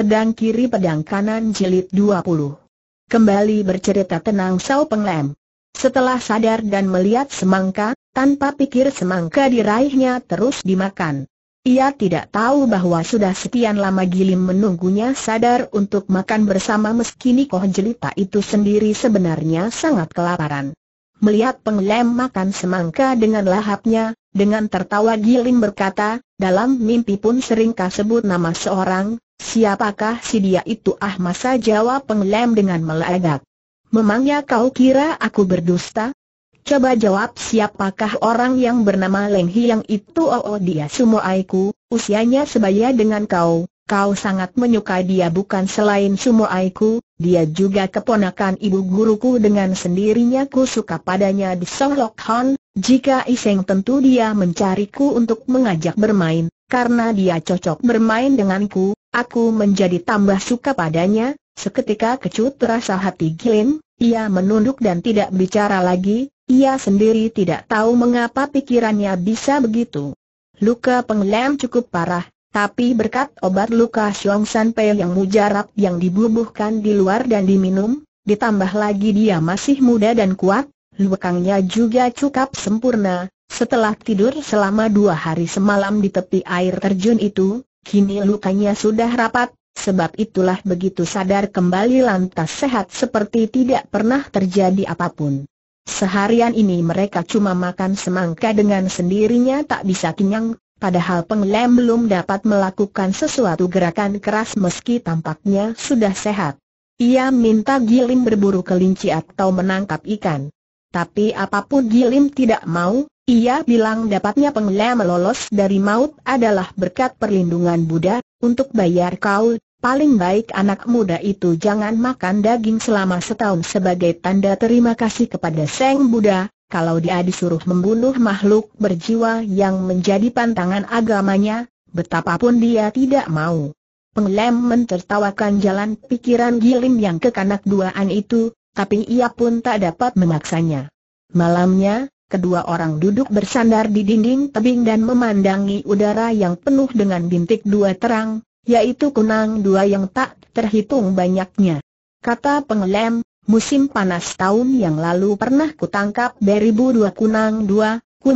Pedang Kiri Pedang Kanan Jilid 20 Kembali bercerita tenang Sao Penglem Setelah sadar dan melihat semangka, tanpa pikir semangka diraihnya terus dimakan Ia tidak tahu bahwa sudah sekian lama Gilim menunggunya sadar untuk makan bersama meski Nikoh Jelita itu sendiri sebenarnya sangat kelaparan Melihat pengelem makan semangka dengan lahapnya, dengan tertawa Gilim berkata, dalam mimpi pun sering sebut nama seorang, siapakah si dia itu ah masa jawab pengelem dengan melegak. Memangnya kau kira aku berdusta? Coba jawab siapakah orang yang bernama Leng Hiang itu oh, oh dia Aiku. usianya sebaya dengan kau, kau sangat menyukai dia bukan selain Aiku. Dia juga keponakan ibu guruku dengan sendirinya ku suka padanya di Solok Han, jika iseng tentu dia mencariku untuk mengajak bermain, karena dia cocok bermain denganku, aku menjadi tambah suka padanya, seketika kecut terasa hati Gilin, ia menunduk dan tidak bicara lagi, ia sendiri tidak tahu mengapa pikirannya bisa begitu. Luka penglem cukup parah, tapi berkat obat luka Xiong San Pei yang mujarab yang dibubuhkan di luar dan diminum, ditambah lagi dia masih muda dan kuat, lukangnya juga cukup sempurna. Setelah tidur selama dua hari semalam di tepi air terjun itu, kini lukanya sudah rapat, sebab itulah begitu sadar kembali lantas sehat seperti tidak pernah terjadi apapun. Seharian ini mereka cuma makan semangka dengan sendirinya tak bisa kenyang, Padahal penglem belum dapat melakukan sesuatu gerakan keras meski tampaknya sudah sehat. Ia minta Gilim berburu kelinci atau menangkap ikan. Tapi apapun Gilim tidak mau, ia bilang dapatnya penglem lolos dari maut adalah berkat perlindungan Buddha, untuk bayar kau, paling baik anak muda itu jangan makan daging selama setahun sebagai tanda terima kasih kepada Seng Buddha, kalau dia disuruh membunuh makhluk berjiwa yang menjadi pantangan agamanya, betapapun dia tidak mau. Penglem mentertawakan jalan pikiran Gilim yang kekanak duaan itu, tapi ia pun tak dapat memaksanya. Malamnya, kedua orang duduk bersandar di dinding tebing dan memandangi udara yang penuh dengan bintik dua terang, yaitu kunang dua yang tak terhitung banyaknya. Kata penglem, musim panas tahun yang lalu pernah kutangkap beribu dua kunang dua, ku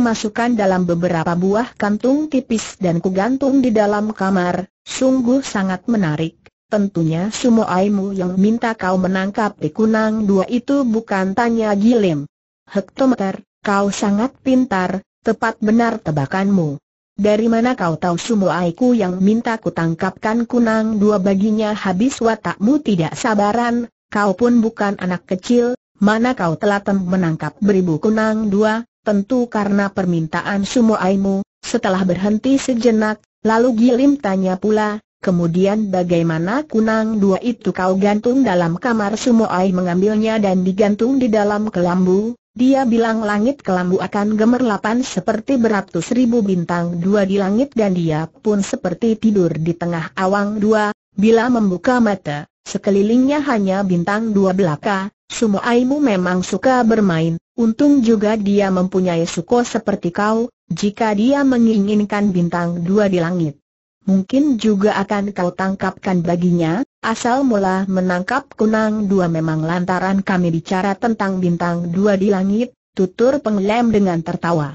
dalam beberapa buah kantung tipis dan kugantung di dalam kamar, sungguh sangat menarik. Tentunya semua aimu yang minta kau menangkap di kunang dua itu bukan tanya gilim. Hektometer, kau sangat pintar, tepat benar tebakanmu. Dari mana kau tahu semua aiku yang minta kutangkapkan tangkapkan kunang dua baginya habis watakmu tidak sabaran, kau pun bukan anak kecil, mana kau telah menangkap beribu kunang dua, tentu karena permintaan aimu. setelah berhenti sejenak, lalu Gilim tanya pula, kemudian bagaimana kunang dua itu kau gantung dalam kamar aim mengambilnya dan digantung di dalam kelambu, dia bilang langit kelambu akan gemerlapan seperti beratus ribu bintang dua di langit dan dia pun seperti tidur di tengah awang dua, bila membuka mata, sekelilingnya hanya bintang dua belaka, Aimu memang suka bermain, untung juga dia mempunyai suko seperti kau, jika dia menginginkan bintang dua di langit. Mungkin juga akan kau tangkapkan baginya, asal mula menangkap kunang dua memang lantaran kami bicara tentang bintang dua di langit, tutur penglem dengan tertawa.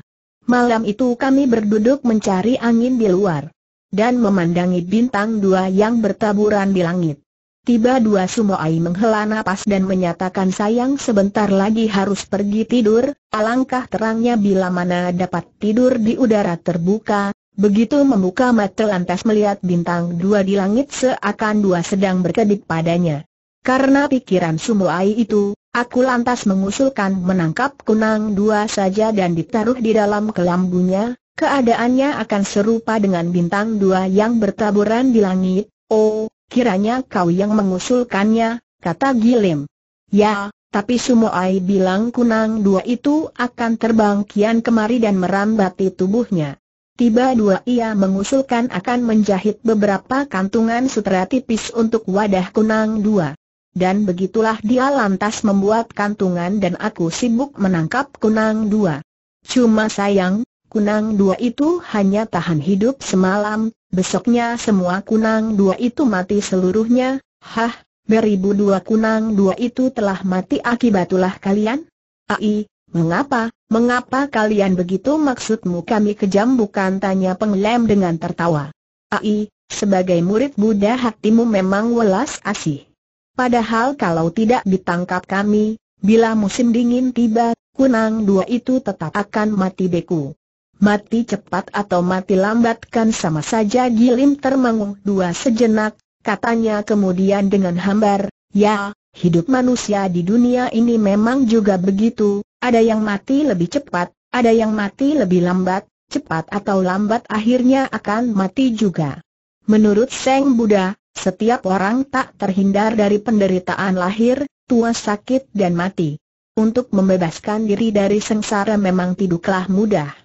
Malam itu kami berduduk mencari angin di luar dan memandangi bintang dua yang bertaburan di langit. Tiba dua sumoai menghela nafas dan menyatakan sayang sebentar lagi harus pergi tidur, alangkah terangnya bila mana dapat tidur di udara terbuka, begitu membuka mata lantas melihat bintang dua di langit seakan dua sedang berkedip padanya. Karena pikiran sumoai itu, aku lantas mengusulkan menangkap kunang dua saja dan ditaruh di dalam kelambunya, keadaannya akan serupa dengan bintang dua yang bertaburan di langit, oh, Kiranya kau yang mengusulkannya, kata Gilim. Ya, tapi Sumoai bilang kunang dua itu akan terbang kian kemari dan merambati tubuhnya. Tiba dua ia mengusulkan akan menjahit beberapa kantungan sutra tipis untuk wadah kunang dua. Dan begitulah dia lantas membuat kantungan dan aku sibuk menangkap kunang dua. Cuma sayang, kunang dua itu hanya tahan hidup semalam, Besoknya semua kunang dua itu mati seluruhnya, hah, beribu dua kunang dua itu telah mati akibat ulah kalian? Ai, mengapa, mengapa kalian begitu maksudmu kami kejam bukan tanya penglem dengan tertawa. Ai, sebagai murid Buddha hatimu memang welas asih. Padahal kalau tidak ditangkap kami, bila musim dingin tiba, kunang dua itu tetap akan mati beku. Mati cepat atau mati lambat kan sama saja Gilim termangu dua sejenak, katanya kemudian dengan hambar, ya, hidup manusia di dunia ini memang juga begitu, ada yang mati lebih cepat, ada yang mati lebih lambat, cepat atau lambat akhirnya akan mati juga. Menurut Seng Buddha, setiap orang tak terhindar dari penderitaan lahir, tua sakit dan mati. Untuk membebaskan diri dari sengsara memang tidaklah mudah.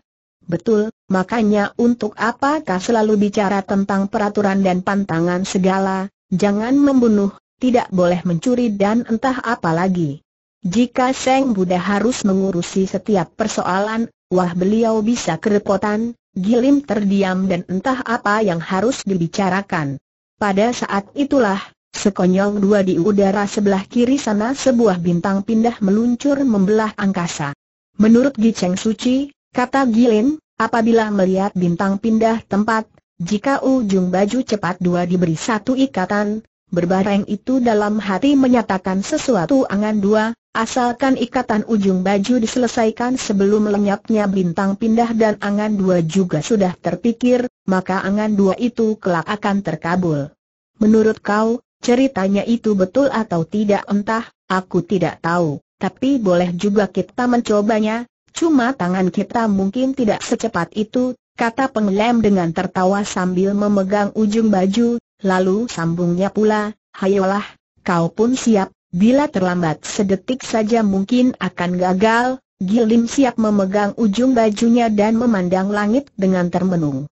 Betul, makanya untuk apakah selalu bicara tentang peraturan dan pantangan segala, jangan membunuh, tidak boleh mencuri dan entah apa lagi. Jika Seng Buddha harus mengurusi setiap persoalan, wah beliau bisa kerepotan, Gilim terdiam dan entah apa yang harus dibicarakan. Pada saat itulah, sekonyong dua di udara sebelah kiri sana sebuah bintang pindah meluncur membelah angkasa. Menurut Giceng Suci, Kata Gilin, apabila melihat bintang pindah tempat, jika ujung baju cepat dua diberi satu ikatan, berbareng itu dalam hati menyatakan sesuatu angan dua, asalkan ikatan ujung baju diselesaikan sebelum lenyapnya bintang pindah dan angan dua juga sudah terpikir, maka angan dua itu kelak akan terkabul. Menurut kau, ceritanya itu betul atau tidak entah, aku tidak tahu, tapi boleh juga kita mencobanya, Cuma tangan kita mungkin tidak secepat itu, kata penglem dengan tertawa sambil memegang ujung baju, lalu sambungnya pula, hayolah, kau pun siap, bila terlambat sedetik saja mungkin akan gagal, Gilim siap memegang ujung bajunya dan memandang langit dengan termenung.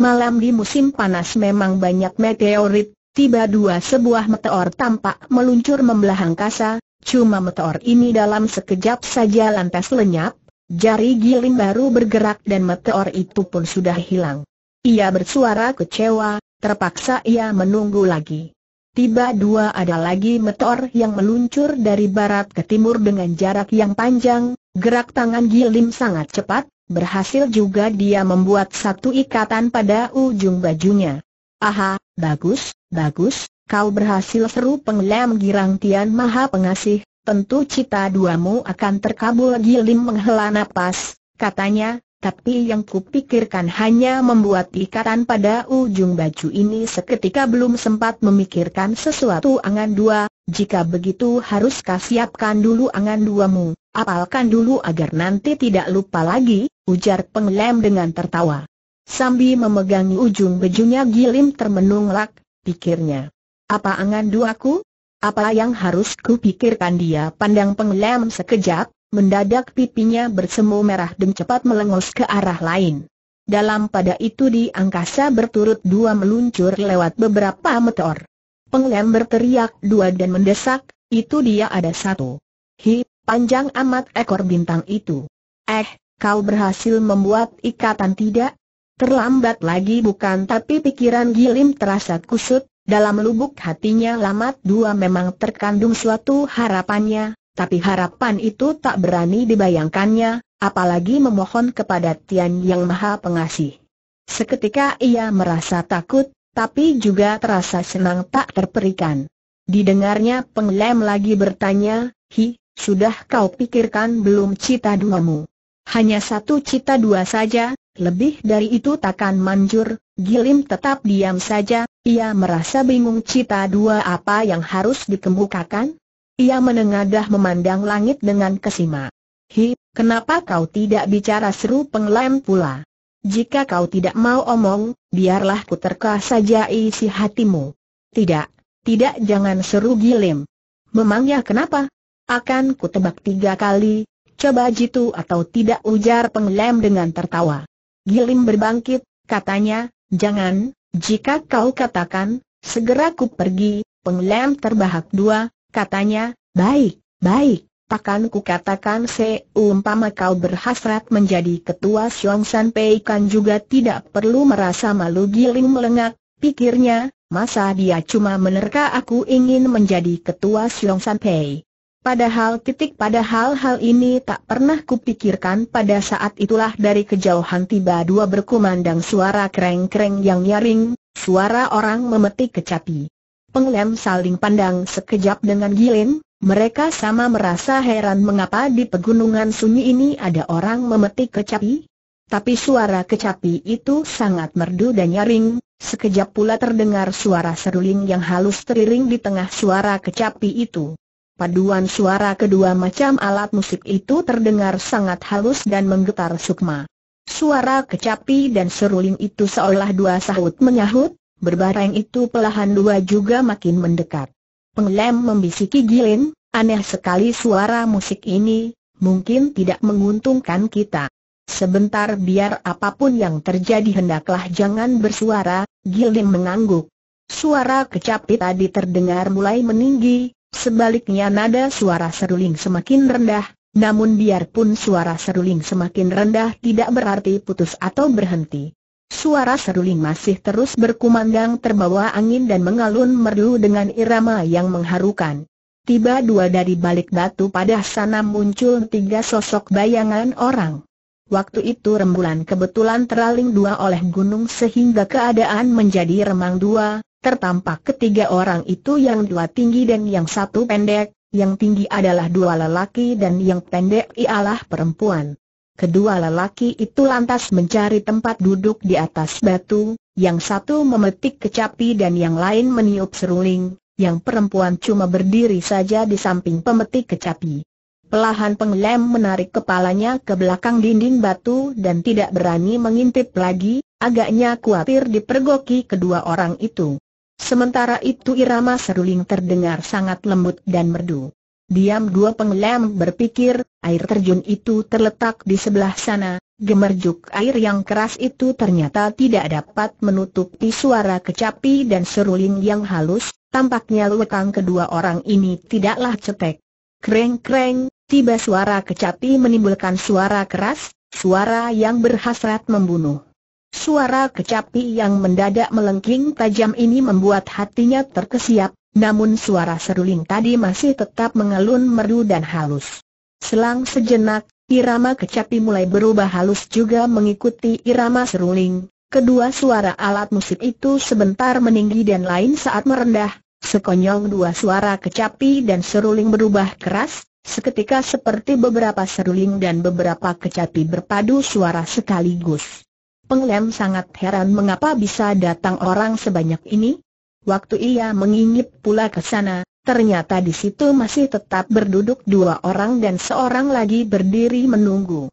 Malam di musim panas memang banyak meteorit, tiba dua sebuah meteor tampak meluncur membelah angkasa, cuma meteor ini dalam sekejap saja lantas lenyap, Jari Gilim baru bergerak dan meteor itu pun sudah hilang. Ia bersuara kecewa, terpaksa ia menunggu lagi. Tiba dua ada lagi meteor yang meluncur dari barat ke timur dengan jarak yang panjang, gerak tangan Gilim sangat cepat, berhasil juga dia membuat satu ikatan pada ujung bajunya. Aha, bagus, bagus, kau berhasil seru penglem girang Tian Maha Pengasih, tentu cita duamu akan terkabul Gilim menghela napas, katanya, tapi yang kupikirkan hanya membuat ikatan pada ujung baju ini seketika belum sempat memikirkan sesuatu angan dua, jika begitu haruskah siapkan dulu angan duamu, apalkan dulu agar nanti tidak lupa lagi, ujar penglem dengan tertawa. Sambi memegangi ujung bajunya Gilim termenung pikirnya. Apa angan duaku? Apa yang harus ku pikirkan dia pandang penglem sekejap, mendadak pipinya bersemu merah dan cepat melengos ke arah lain. Dalam pada itu di angkasa berturut dua meluncur lewat beberapa meteor. Penglem berteriak dua dan mendesak, itu dia ada satu. Hi, panjang amat ekor bintang itu. Eh, kau berhasil membuat ikatan tidak? Terlambat lagi bukan tapi pikiran Gilim terasa kusut, dalam lubuk hatinya Lamat Dua memang terkandung suatu harapannya, tapi harapan itu tak berani dibayangkannya, apalagi memohon kepada Tian Yang Maha Pengasih. Seketika ia merasa takut, tapi juga terasa senang tak terperikan. Didengarnya penglem lagi bertanya, Hi, sudah kau pikirkan belum cita duamu? Hanya satu cita dua saja, lebih dari itu takkan manjur, Gilim tetap diam saja, ia merasa bingung cita dua apa yang harus dikemukakan. Ia menengadah memandang langit dengan kesima. Hi, kenapa kau tidak bicara seru penglem pula? Jika kau tidak mau omong, biarlah ku terka saja isi hatimu. Tidak, tidak jangan seru gilim. Memangnya kenapa? Akan ku tebak tiga kali, coba jitu atau tidak ujar penglem dengan tertawa. Gilim berbangkit, katanya, Jangan, jika kau katakan, segera ku pergi, penglem terbahak dua, katanya, baik, baik, takkan ku katakan seumpama kau berhasrat menjadi ketua Siong San Pei kan juga tidak perlu merasa malu giling melengak, pikirnya, masa dia cuma menerka aku ingin menjadi ketua Siong San Pei. Padahal titik padahal hal ini tak pernah kupikirkan pada saat itulah dari kejauhan tiba dua berkumandang suara kereng-kereng yang nyaring, suara orang memetik kecapi. Penglem saling pandang sekejap dengan Gilin, mereka sama merasa heran mengapa di pegunungan sunyi ini ada orang memetik kecapi. Tapi suara kecapi itu sangat merdu dan nyaring, sekejap pula terdengar suara seruling yang halus teriring di tengah suara kecapi itu. Paduan suara kedua macam alat musik itu terdengar sangat halus dan menggetar sukma. Suara kecapi dan seruling itu seolah dua sahut menyahut, berbareng itu pelahan dua juga makin mendekat. Penglem membisiki Gilin, aneh sekali suara musik ini, mungkin tidak menguntungkan kita. Sebentar biar apapun yang terjadi hendaklah jangan bersuara, Gilin mengangguk. Suara kecapi tadi terdengar mulai meninggi, Sebaliknya nada suara seruling semakin rendah, namun biarpun suara seruling semakin rendah tidak berarti putus atau berhenti. Suara seruling masih terus berkumandang terbawa angin dan mengalun merdu dengan irama yang mengharukan. Tiba dua dari balik batu pada sana muncul tiga sosok bayangan orang. Waktu itu rembulan kebetulan teraling dua oleh gunung sehingga keadaan menjadi remang dua, Tertampak ketiga orang itu yang dua tinggi dan yang satu pendek, yang tinggi adalah dua lelaki dan yang pendek ialah perempuan. Kedua lelaki itu lantas mencari tempat duduk di atas batu, yang satu memetik kecapi dan yang lain meniup seruling, yang perempuan cuma berdiri saja di samping pemetik kecapi. Pelahan penglem menarik kepalanya ke belakang dinding batu dan tidak berani mengintip lagi, agaknya khawatir dipergoki kedua orang itu. Sementara itu irama seruling terdengar sangat lembut dan merdu. Diam dua pengelam berpikir, air terjun itu terletak di sebelah sana, gemerjuk air yang keras itu ternyata tidak dapat menutupi suara kecapi dan seruling yang halus, tampaknya lekang kedua orang ini tidaklah cetek. Kreng-kreng, tiba suara kecapi menimbulkan suara keras, suara yang berhasrat membunuh. Suara kecapi yang mendadak melengking tajam ini membuat hatinya terkesiap, namun suara seruling tadi masih tetap mengelun merdu dan halus. Selang sejenak, irama kecapi mulai berubah halus juga mengikuti irama seruling. Kedua suara alat musik itu sebentar meninggi dan lain saat merendah. Sekonyong dua suara kecapi dan seruling berubah keras, seketika seperti beberapa seruling dan beberapa kecapi berpadu suara sekaligus. Peng sangat heran mengapa bisa datang orang sebanyak ini. Waktu ia mengingip pula ke sana, ternyata di situ masih tetap berduduk dua orang dan seorang lagi berdiri menunggu.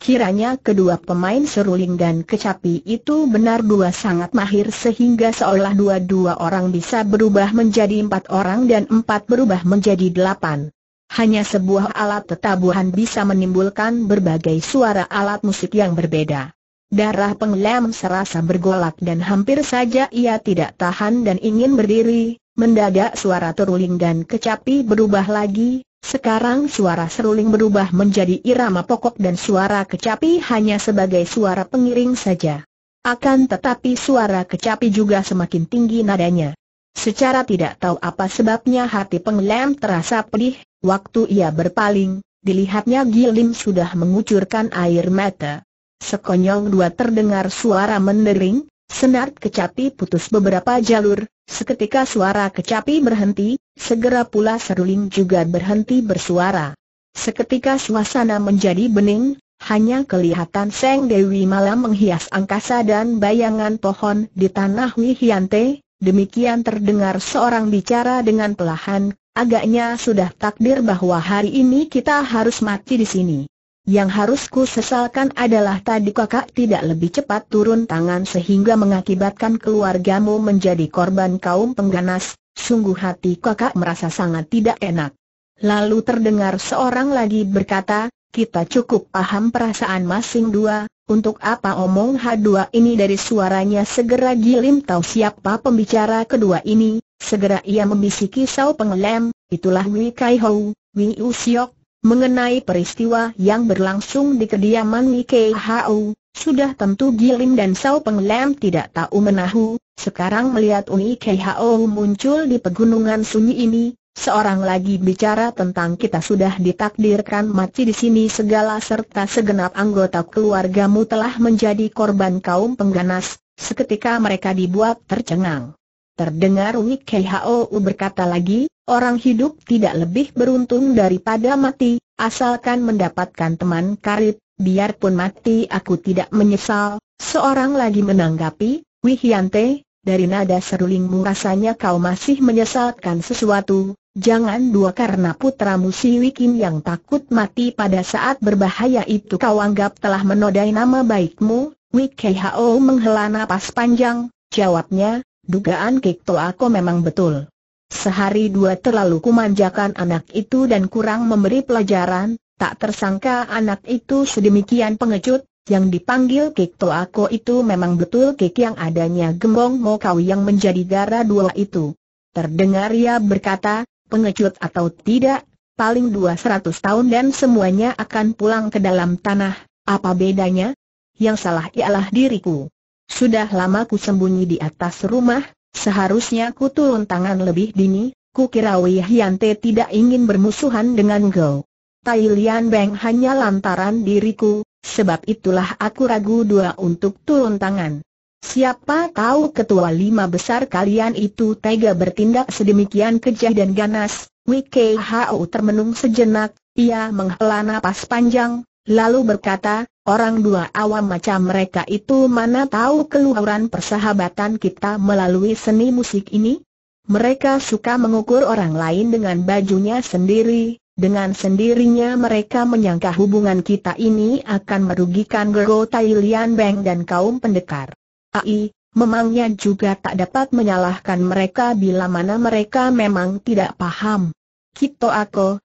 Kiranya kedua pemain seruling dan kecapi itu benar dua sangat mahir sehingga seolah dua-dua orang bisa berubah menjadi empat orang dan empat berubah menjadi delapan. Hanya sebuah alat tetabuhan bisa menimbulkan berbagai suara alat musik yang berbeda. Darah penglem serasa bergolak dan hampir saja ia tidak tahan dan ingin berdiri, mendadak suara teruling dan kecapi berubah lagi, sekarang suara seruling berubah menjadi irama pokok dan suara kecapi hanya sebagai suara pengiring saja. Akan tetapi suara kecapi juga semakin tinggi nadanya. Secara tidak tahu apa sebabnya hati penglem terasa pedih, waktu ia berpaling, dilihatnya Gilim sudah mengucurkan air mata, Sekonyong dua terdengar suara mendering, senar kecapi putus beberapa jalur, seketika suara kecapi berhenti, segera pula seruling juga berhenti bersuara. Seketika suasana menjadi bening, hanya kelihatan Seng Dewi malam menghias angkasa dan bayangan pohon di tanah Wihyante. demikian terdengar seorang bicara dengan pelahan, agaknya sudah takdir bahwa hari ini kita harus mati di sini. Yang harusku sesalkan adalah tadi kakak tidak lebih cepat turun tangan sehingga mengakibatkan keluargamu menjadi korban kaum pengganas, sungguh hati kakak merasa sangat tidak enak. Lalu terdengar seorang lagi berkata, kita cukup paham perasaan masing dua, untuk apa omong H2 ini dari suaranya segera Gilim tahu siapa pembicara kedua ini, segera ia membisiki Sao Penglem, itulah Wei Kai Hou, Wei Usiok, Mengenai peristiwa yang berlangsung di kediaman Nike sudah tentu Gilim dan Sao Penglem tidak tahu menahu, sekarang melihat Uni Hau muncul di pegunungan sunyi ini, seorang lagi bicara tentang kita sudah ditakdirkan mati di sini segala serta segenap anggota keluargamu telah menjadi korban kaum pengganas, seketika mereka dibuat tercengang. Terdengar Wik Hou berkata lagi, orang hidup tidak lebih beruntung daripada mati, asalkan mendapatkan teman karib, biarpun mati aku tidak menyesal. Seorang lagi menanggapi, Wihyante, dari nada serulingmu rasanya kau masih menyesalkan sesuatu, Jangan dua karena putramu si Wikin yang takut mati pada saat berbahaya itu kau anggap telah menodai nama baikmu. Wik Hao menghela napas panjang, jawabnya, dugaan Kikto Ako memang betul. Sehari dua terlalu kumanjakan anak itu dan kurang memberi pelajaran, tak tersangka anak itu sedemikian pengecut, yang dipanggil Kik Ako itu memang betul Kik yang adanya gembong Mokau yang menjadi gara dua itu. Terdengar ia berkata, pengecut atau tidak, paling dua seratus tahun dan semuanya akan pulang ke dalam tanah, apa bedanya? Yang salah ialah diriku. Sudah lama ku sembunyi di atas rumah, seharusnya ku turun tangan lebih dini, ku kira Wei tidak ingin bermusuhan dengan kau. Tai Lian Beng hanya lantaran diriku, sebab itulah aku ragu dua untuk turun tangan. Siapa tahu ketua lima besar kalian itu tega bertindak sedemikian kejah dan ganas, Wei Hao termenung sejenak, ia menghela napas panjang, Lalu berkata, orang dua awam macam mereka itu mana tahu keluaran persahabatan kita melalui seni musik ini? Mereka suka mengukur orang lain dengan bajunya sendiri, dengan sendirinya mereka menyangka hubungan kita ini akan merugikan Gero Tailian Beng dan kaum pendekar. Ai, memangnya juga tak dapat menyalahkan mereka bila mana mereka memang tidak paham. Kito ako.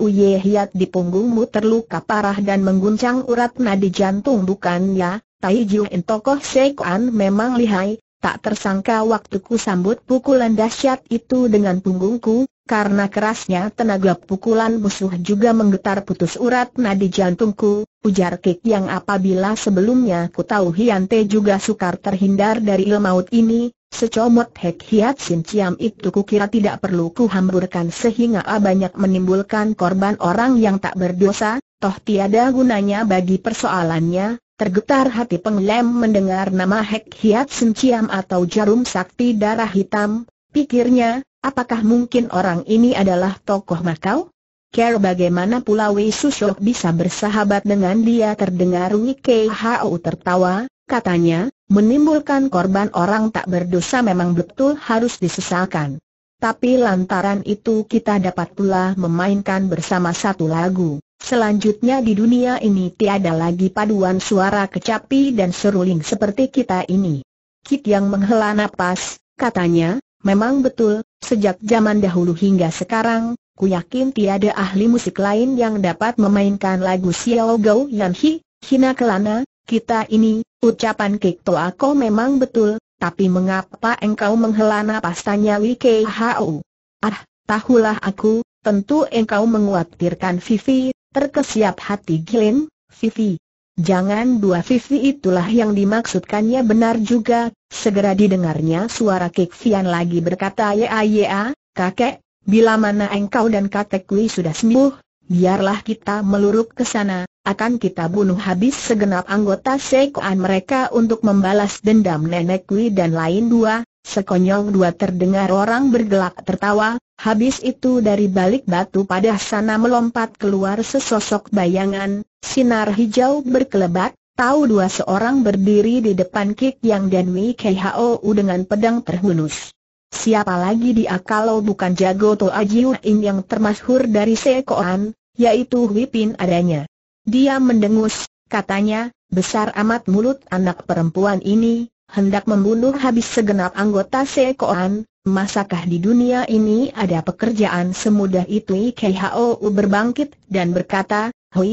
Uye Hiat di punggungmu terluka parah dan mengguncang urat nadi jantung bukannya, Tai Jiuin tokoh Sekuan memang lihai, tak tersangka waktu ku sambut pukulan dahsyat itu dengan punggungku, karena kerasnya tenaga pukulan musuh juga menggetar putus urat nadi jantungku, ujar Kik yang apabila sebelumnya ku tahu Hian Te juga sukar terhindar dari ilmaut ini, secomot Hek Hiat Sin Ciam itu kukira tidak perlu ku hamburkan sehingga banyak menimbulkan korban orang yang tak berdosa, toh tiada gunanya bagi persoalannya, Tergetar hati penglem mendengar nama Hek Hiat Ciam atau jarum sakti darah hitam, pikirnya, apakah mungkin orang ini adalah tokoh Makau? Care bagaimana pula Wei Sushok bisa bersahabat dengan dia terdengar Wei Hao tertawa, katanya, menimbulkan korban orang tak berdosa memang betul harus disesalkan. Tapi lantaran itu kita dapat pula memainkan bersama satu lagu. Selanjutnya di dunia ini tiada lagi paduan suara kecapi dan seruling seperti kita ini. Kit yang menghela napas, katanya, memang betul, sejak zaman dahulu hingga sekarang, Ku yakin tiada ahli musik lain yang dapat memainkan lagu Xiao Gou Yan Hi, Hina Kelana, kita ini, ucapan Kik Ko memang betul, tapi mengapa engkau menghela napas tanya Wiki Hau? Ah, tahulah aku, tentu engkau menguatirkan Vivi, terkesiap hati Gilin, Vivi. Jangan dua Vivi itulah yang dimaksudkannya benar juga, segera didengarnya suara Kik Fian lagi berkata ya ya, kakek, Bila mana engkau dan Kui sudah sembuh, biarlah kita meluruk ke sana, akan kita bunuh habis segenap anggota sekoan mereka untuk membalas dendam Nenek Kui dan lain dua, Sekonyong dua terdengar orang bergelak tertawa, habis itu dari balik batu pada sana melompat keluar sesosok bayangan, sinar hijau berkelebat, tahu dua seorang berdiri di depan Kik Yang dan Wei Khou dengan pedang terhunus. Siapa lagi dia kalau bukan jago Toa Jiuin yang termasyhur dari Sekoan, yaitu Wipin adanya. Dia mendengus, katanya, besar amat mulut anak perempuan ini, hendak membunuh habis segenap anggota Sekoan, masakah di dunia ini ada pekerjaan semudah itu Ikehou berbangkit dan berkata, Hui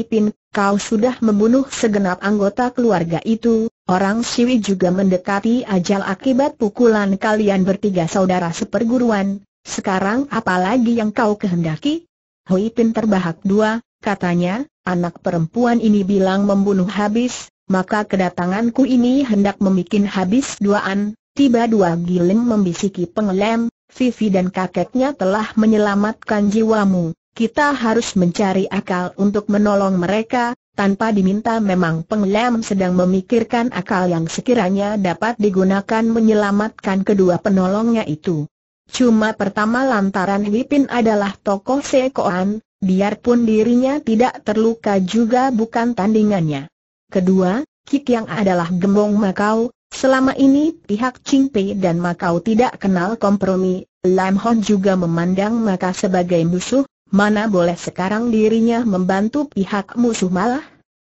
Kau sudah membunuh segenap anggota keluarga itu, orang Siwi juga mendekati ajal akibat pukulan kalian bertiga saudara seperguruan, sekarang apalagi yang kau kehendaki? Hui Pin terbahak dua, katanya, anak perempuan ini bilang membunuh habis, maka kedatanganku ini hendak membuat habis duaan, tiba dua giling membisiki pengelem, Vivi dan kakeknya telah menyelamatkan jiwamu. Kita harus mencari akal untuk menolong mereka, tanpa diminta memang penglem sedang memikirkan akal yang sekiranya dapat digunakan menyelamatkan kedua penolongnya itu. Cuma pertama lantaran Wipin adalah tokoh sekoan, biarpun dirinya tidak terluka juga bukan tandingannya. Kedua, Kik yang adalah gembong Makau, selama ini pihak Ching Pei dan Makau tidak kenal kompromi, Lam Hon juga memandang Makau sebagai musuh, Mana boleh sekarang dirinya membantu pihak musuh malah?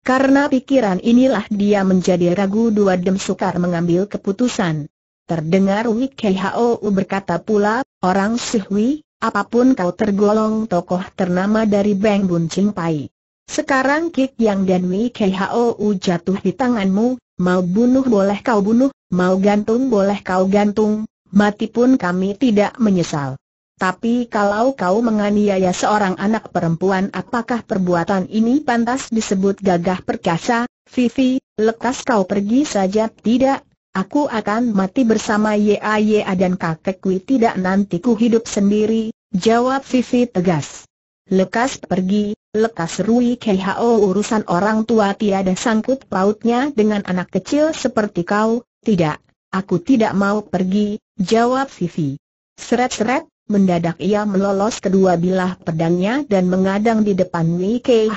Karena pikiran inilah dia menjadi ragu dua dem sukar mengambil keputusan. Terdengar Wik Hou berkata pula, orang Sihwi, apapun kau tergolong tokoh ternama dari Beng Bun Ching Pai. Sekarang Kik Yang dan Wik Hou jatuh di tanganmu, mau bunuh boleh kau bunuh, mau gantung boleh kau gantung, mati pun kami tidak menyesal. Tapi kalau kau menganiaya seorang anak perempuan apakah perbuatan ini pantas disebut gagah perkasa? Vivi, lekas kau pergi saja tidak, aku akan mati bersama Yaya dan kakekku tidak nanti ku hidup sendiri, jawab Vivi tegas. Lekas pergi, lekas Rui KHO urusan orang tua tiada sangkut pautnya dengan anak kecil seperti kau, tidak, aku tidak mau pergi, jawab Vivi. Seret-seret, Mendadak ia melolos kedua bilah pedangnya dan mengadang di depan Wei Kei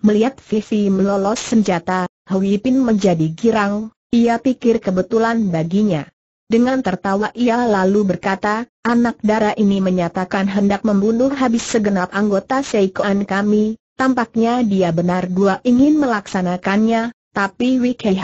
Melihat Vivi melolos senjata, Hui Pin menjadi girang, ia pikir kebetulan baginya. Dengan tertawa ia lalu berkata, anak darah ini menyatakan hendak membunuh habis segenap anggota Seikoan kami, tampaknya dia benar dua ingin melaksanakannya, tapi Wei Kei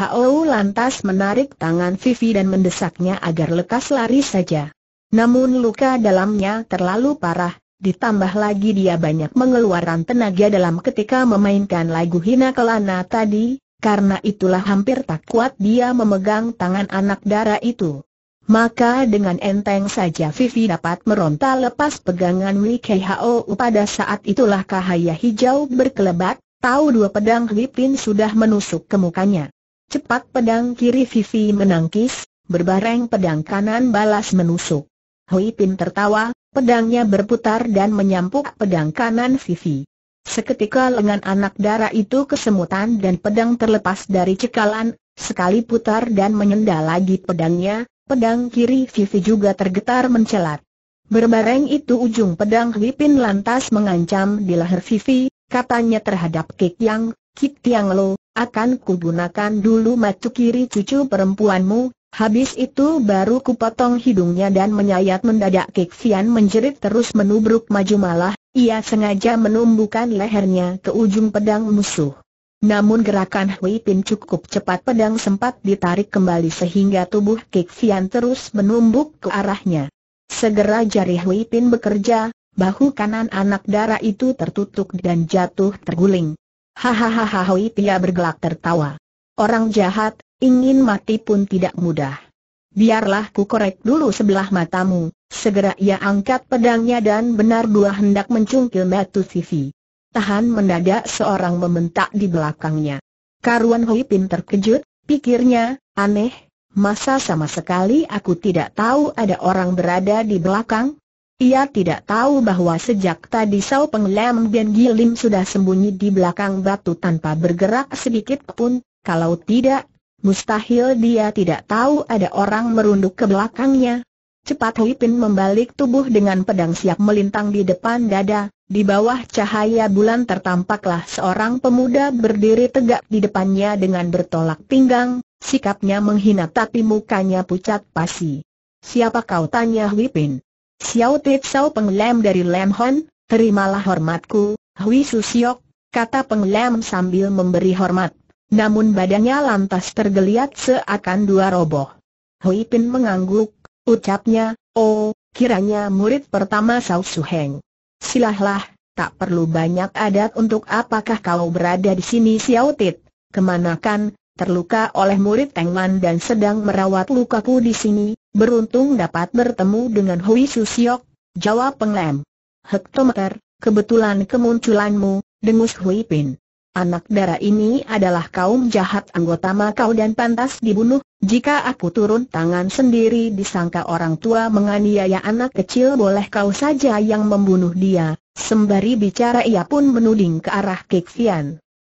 lantas menarik tangan Vivi dan mendesaknya agar lekas lari saja. Namun luka dalamnya terlalu parah, ditambah lagi dia banyak mengeluarkan tenaga dalam ketika memainkan lagu Hina Kelana tadi, karena itulah hampir tak kuat dia memegang tangan anak dara itu. Maka dengan enteng saja Vivi dapat meronta lepas pegangan kei hao pada saat itulah cahaya hijau berkelebat, tahu dua pedang Lipin sudah menusuk ke mukanya. Cepat pedang kiri Vivi menangkis, berbareng pedang kanan balas menusuk. Hui Pin tertawa, pedangnya berputar dan menyampuk pedang kanan Vivi. Seketika lengan anak darah itu kesemutan dan pedang terlepas dari cekalan, sekali putar dan menyendal lagi pedangnya, pedang kiri Vivi juga tergetar mencelat. Berbareng itu ujung pedang Hui Pin lantas mengancam di leher Vivi, katanya terhadap Kik Yang, Kik Tiang Lo, akan kugunakan dulu matu kiri cucu perempuanmu, Habis itu baru kupotong hidungnya dan menyayat mendadak Kek Sian menjerit terus menubruk maju malah, ia sengaja menumbuhkan lehernya ke ujung pedang musuh. Namun gerakan Hui Pin cukup cepat pedang sempat ditarik kembali sehingga tubuh Kek Sian terus menumbuk ke arahnya. Segera jari Hui Pin bekerja, bahu kanan anak darah itu tertutup dan jatuh terguling. Hahaha Hui Pia bergelak tertawa. Orang jahat, ingin mati pun tidak mudah. Biarlah ku korek dulu sebelah matamu, segera ia angkat pedangnya dan benar dua hendak mencungkil Metu Sivi. Tahan mendadak seorang membentak di belakangnya. Karuan Hui Pin terkejut, pikirnya, aneh, masa sama sekali aku tidak tahu ada orang berada di belakang? Ia tidak tahu bahwa sejak tadi Sao Penglem dan Gilim sudah sembunyi di belakang batu tanpa bergerak sedikit pun, kalau tidak Mustahil dia tidak tahu ada orang merunduk ke belakangnya. Cepat Huipin membalik tubuh dengan pedang siap melintang di depan dada, di bawah cahaya bulan tertampaklah seorang pemuda berdiri tegak di depannya dengan bertolak pinggang, sikapnya menghina tapi mukanya pucat pasi. Siapa kau tanya Huipin? Pin? Xiao Te Xiao penglem dari Lam Hon, terimalah hormatku, Hui Siok, kata penglem sambil memberi hormat namun badannya lantas tergeliat seakan dua roboh. Hui Pin mengangguk, ucapnya, oh, kiranya murid pertama Sao Heng. Silahlah, tak perlu banyak adat untuk apakah kau berada di sini Xiao Tit. Kemanakan, terluka oleh murid Wan dan sedang merawat lukaku di sini, beruntung dapat bertemu dengan Hui Siok. jawab penglem. Hektometer, kebetulan kemunculanmu, dengus Hui Pin. Anak darah ini adalah kaum jahat anggota Makau dan pantas dibunuh, jika aku turun tangan sendiri disangka orang tua menganiaya anak kecil boleh kau saja yang membunuh dia, sembari bicara ia pun menuding ke arah Kek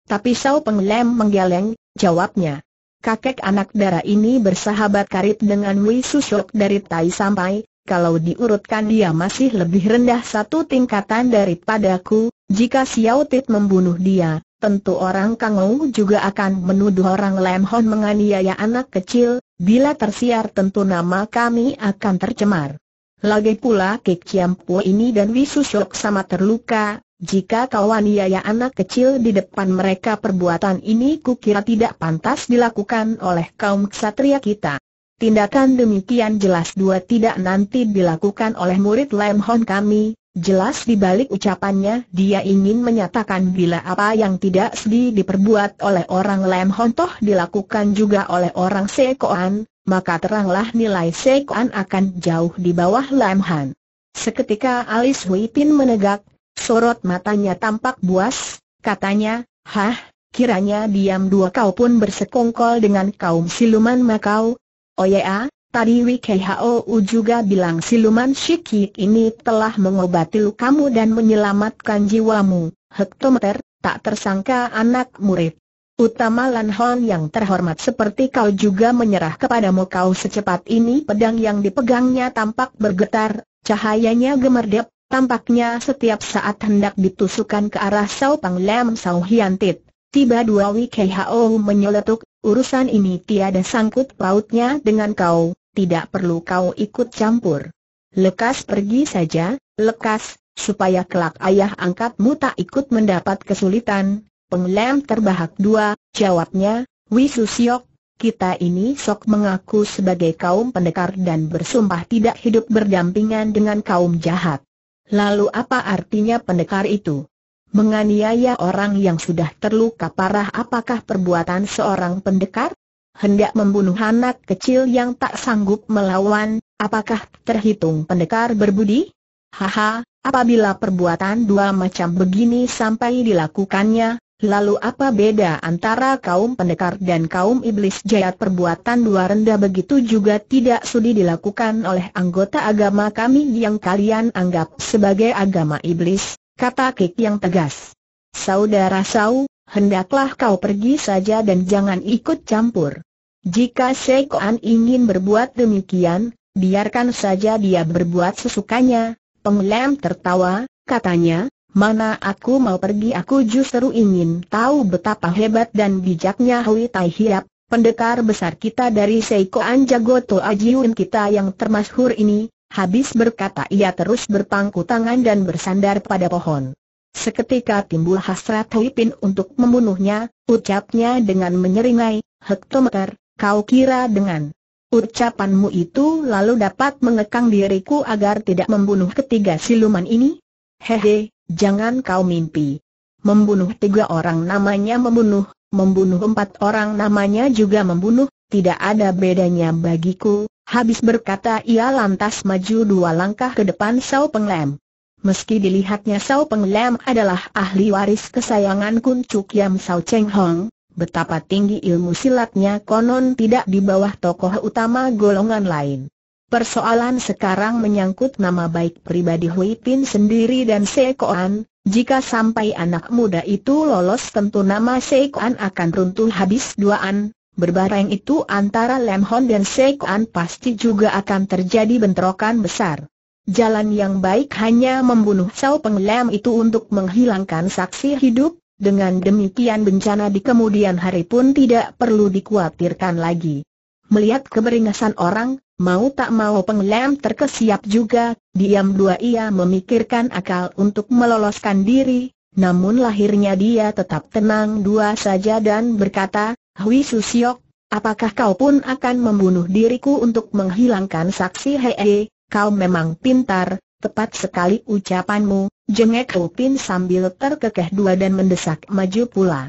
Tapi Sao Penglem menggeleng, jawabnya. Kakek anak darah ini bersahabat karib dengan Wei shok dari Tai sampai, kalau diurutkan dia masih lebih rendah satu tingkatan daripadaku, jika Xiao Tit membunuh dia, tentu orang Kangou juga akan menuduh orang Lam Hon menganiaya anak kecil, bila tersiar tentu nama kami akan tercemar. Lagi pula Kek Ciampu ini dan Wisu Syok sama terluka, jika kau aniaya anak kecil di depan mereka perbuatan ini kukira tidak pantas dilakukan oleh kaum ksatria kita. Tindakan demikian jelas dua tidak nanti dilakukan oleh murid Lam kami, Jelas di balik ucapannya, dia ingin menyatakan bila apa yang tidak sedih diperbuat oleh orang Lam Hontoh dilakukan juga oleh orang Sekoan, maka teranglah nilai Sekoan akan jauh di bawah Lam Han. Seketika alis Hui menegak, sorot matanya tampak buas, katanya, Hah, kiranya diam dua kau pun bersekongkol dengan kaum siluman Makau. Oh ya, Tadi WKHOU juga bilang siluman Shiki ini telah mengobati kamu dan menyelamatkan jiwamu, hektometer, tak tersangka anak murid. Utama Lan Hon yang terhormat seperti kau juga menyerah kepadamu kau secepat ini pedang yang dipegangnya tampak bergetar, cahayanya gemerdep, tampaknya setiap saat hendak ditusukan ke arah Sao Pang Lam Sao Hian Tit. Tiba dua WKHO menyeletuk, urusan ini tiada sangkut pautnya dengan kau, tidak perlu kau ikut campur. Lekas pergi saja, lekas, supaya kelak ayah angkatmu tak ikut mendapat kesulitan. Penglem terbahak dua, jawabnya, Wisu Siok, kita ini sok mengaku sebagai kaum pendekar dan bersumpah tidak hidup berdampingan dengan kaum jahat. Lalu apa artinya pendekar itu? Menganiaya orang yang sudah terluka parah apakah perbuatan seorang pendekar? hendak membunuh anak kecil yang tak sanggup melawan, apakah terhitung pendekar berbudi? Haha, apabila perbuatan dua macam begini sampai dilakukannya, lalu apa beda antara kaum pendekar dan kaum iblis jayat perbuatan dua rendah begitu juga tidak sudi dilakukan oleh anggota agama kami yang kalian anggap sebagai agama iblis, kata Kik yang tegas. Saudara Sau, hendaklah kau pergi saja dan jangan ikut campur. Jika Sekoan ingin berbuat demikian, biarkan saja dia berbuat sesukanya. Penglem tertawa, katanya, mana aku mau pergi aku justru ingin tahu betapa hebat dan bijaknya Hui Tai Hiap, pendekar besar kita dari Seikoan Jago To kita yang termasyhur ini, Habis berkata ia terus berpangku tangan dan bersandar pada pohon. Seketika timbul hasrat Huipin untuk membunuhnya, ucapnya dengan menyeringai, Hektometer, kau kira dengan ucapanmu itu lalu dapat mengekang diriku agar tidak membunuh ketiga siluman ini? Hehe, jangan kau mimpi. Membunuh tiga orang namanya membunuh, membunuh empat orang namanya juga membunuh, tidak ada bedanya bagiku, habis berkata ia lantas maju dua langkah ke depan Sao Penglem. Meski dilihatnya Sao Peng Lam adalah ahli waris kesayangan Kun Chuk Yam Sao Cheng Hong, betapa tinggi ilmu silatnya konon tidak di bawah tokoh utama golongan lain. Persoalan sekarang menyangkut nama baik pribadi Hui Pin sendiri dan Sekoan, jika sampai anak muda itu lolos tentu nama Sekoan akan runtuh habis duaan, berbareng itu antara Lam Hon dan Sekoan pasti juga akan terjadi bentrokan besar. Jalan yang baik hanya membunuh Peng Lam itu untuk menghilangkan saksi hidup, dengan demikian bencana di kemudian hari pun tidak perlu dikhawatirkan lagi. Melihat keberingasan orang, mau tak mau Penglem terkesiap juga, diam dua ia memikirkan akal untuk meloloskan diri, namun lahirnya dia tetap tenang dua saja dan berkata, Hui Susiok, apakah kau pun akan membunuh diriku untuk menghilangkan saksi Hei? kau memang pintar, tepat sekali ucapanmu, jengek Upin sambil terkekeh dua dan mendesak maju pula.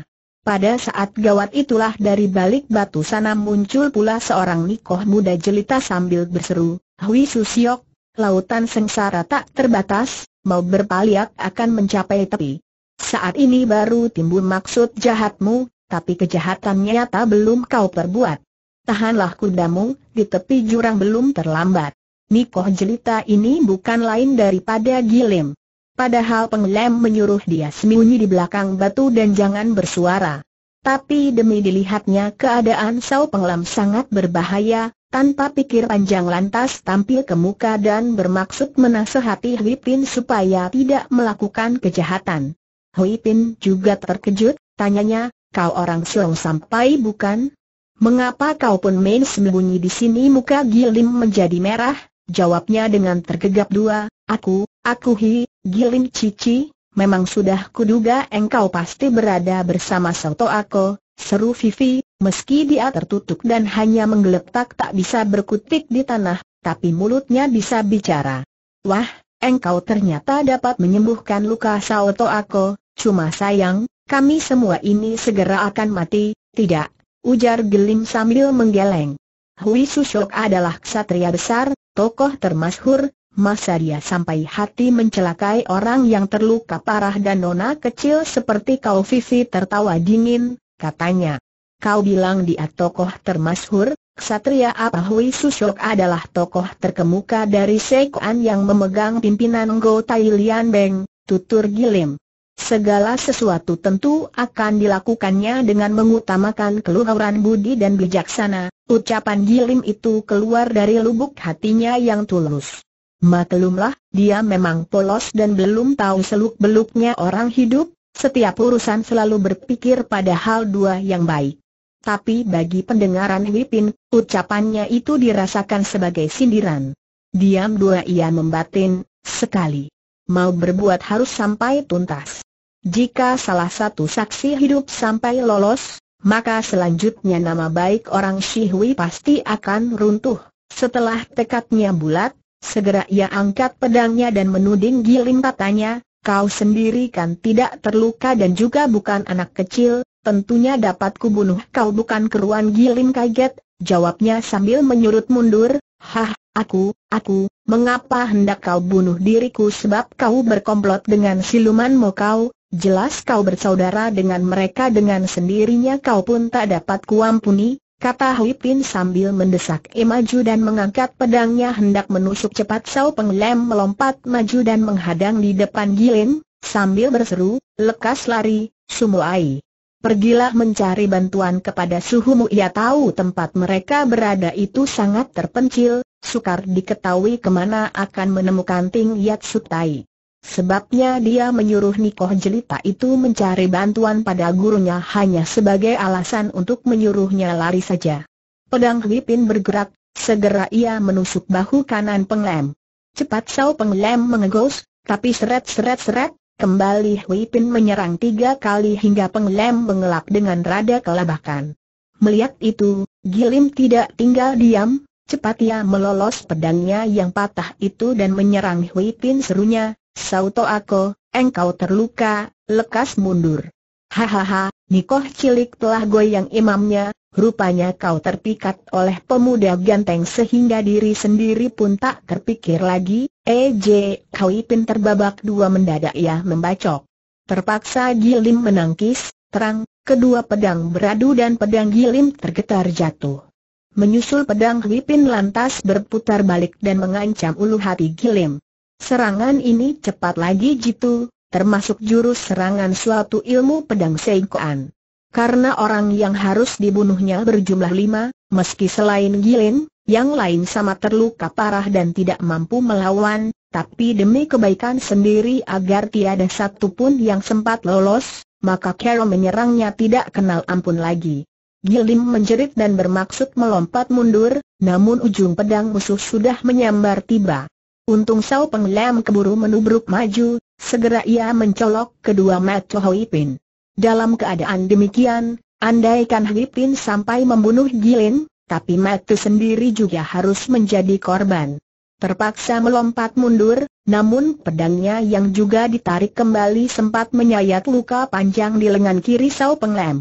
Pada saat gawat itulah dari balik batu sana muncul pula seorang nikoh muda jelita sambil berseru, Hui Susiok, lautan sengsara tak terbatas, mau berpaliak akan mencapai tepi. Saat ini baru timbul maksud jahatmu, tapi kejahatan nyata belum kau perbuat. Tahanlah kudamu, di tepi jurang belum terlambat. Nikoh jelita ini bukan lain daripada Gilim. Padahal penglem menyuruh dia sembunyi di belakang batu dan jangan bersuara. Tapi demi dilihatnya keadaan Sao penglem sangat berbahaya, tanpa pikir panjang lantas tampil ke muka dan bermaksud menasehati Hui supaya tidak melakukan kejahatan. Hui Pin juga terkejut, tanyanya, kau orang Siong sampai bukan? Mengapa kau pun main sembunyi di sini muka Gilim menjadi merah, jawabnya dengan tergegap dua, aku, aku hi, Gilim Cici, memang sudah kuduga engkau pasti berada bersama Soto aku, seru Vivi, meski dia tertutup dan hanya menggeletak tak bisa berkutik di tanah, tapi mulutnya bisa bicara. Wah, engkau ternyata dapat menyembuhkan luka Soto aku, cuma sayang, kami semua ini segera akan mati, tidak, ujar Gilim sambil menggeleng. Hui Sushok adalah ksatria besar, tokoh termasyhur, masa dia sampai hati mencelakai orang yang terluka parah dan nona kecil seperti kau Vivi tertawa dingin, katanya. Kau bilang dia tokoh termasyhur, Ksatria Apahui Susyok adalah tokoh terkemuka dari Sekuan yang memegang pimpinan Go Tai Lian Beng, tutur Gilim. Segala sesuatu tentu akan dilakukannya dengan mengutamakan keluhuran budi dan bijaksana, ucapan Gilim itu keluar dari lubuk hatinya yang tulus. Maklumlah, dia memang polos dan belum tahu seluk-beluknya orang hidup, setiap urusan selalu berpikir pada hal dua yang baik. Tapi bagi pendengaran Wipin, ucapannya itu dirasakan sebagai sindiran. Diam dua ia membatin, sekali. Mau berbuat harus sampai tuntas. Jika salah satu saksi hidup sampai lolos, maka selanjutnya nama baik orang Shihui pasti akan runtuh. Setelah tekadnya bulat, segera ia angkat pedangnya dan menuding Giling katanya, kau sendiri kan tidak terluka dan juga bukan anak kecil, tentunya dapat kubunuh kau bukan keruan Giling kaget, jawabnya sambil menyurut mundur, hah, aku, aku, mengapa hendak kau bunuh diriku sebab kau berkomplot dengan siluman kau, jelas kau bersaudara dengan mereka dengan sendirinya kau pun tak dapat kuampuni, kata Huipin sambil mendesak E maju dan mengangkat pedangnya hendak menusuk cepat Sao Penglem melompat maju dan menghadang di depan Gilin, sambil berseru, lekas lari, sumuai. Pergilah mencari bantuan kepada suhumu ia tahu tempat mereka berada itu sangat terpencil, sukar diketahui kemana akan menemukan Ting Yat Sutai. Sebabnya dia menyuruh Nikoh Jelita itu mencari bantuan pada gurunya hanya sebagai alasan untuk menyuruhnya lari saja. Pedang Wipin bergerak, segera ia menusuk bahu kanan penglem. Cepat Sao penglem mengegos, tapi seret-seret-seret, kembali Wipin menyerang tiga kali hingga penglem mengelap dengan rada kelabakan. Melihat itu, Gilim tidak tinggal diam, Cepat ia melolos pedangnya yang patah itu dan menyerang Wipin serunya, Sauto aku, engkau terluka, lekas mundur. Hahaha, Nikoh cilik telah goyang imamnya, rupanya kau terpikat oleh pemuda ganteng sehingga diri sendiri pun tak terpikir lagi, Ej, eh, kau ipin terbabak dua mendadak ya membacok. Terpaksa Gilim menangkis, terang, kedua pedang beradu dan pedang Gilim tergetar jatuh. Menyusul pedang Wipin lantas berputar balik dan mengancam ulu hati Gilim. Serangan ini cepat lagi jitu, termasuk jurus serangan suatu ilmu pedang Seikoan. Karena orang yang harus dibunuhnya berjumlah lima, meski selain Gilin, yang lain sama terluka parah dan tidak mampu melawan, tapi demi kebaikan sendiri agar tiada satu pun yang sempat lolos, maka Carol menyerangnya tidak kenal ampun lagi. Gilim menjerit dan bermaksud melompat mundur, namun ujung pedang musuh sudah menyambar tiba. Untung Sao Peng Lam keburu menubruk maju, segera ia mencolok kedua mata Hoi Pin. Dalam keadaan demikian, andaikan Hoi Pin sampai membunuh gilin, tapi mata sendiri juga harus menjadi korban. Terpaksa melompat mundur, namun pedangnya yang juga ditarik kembali sempat menyayat luka panjang di lengan kiri Sao Peng Lam.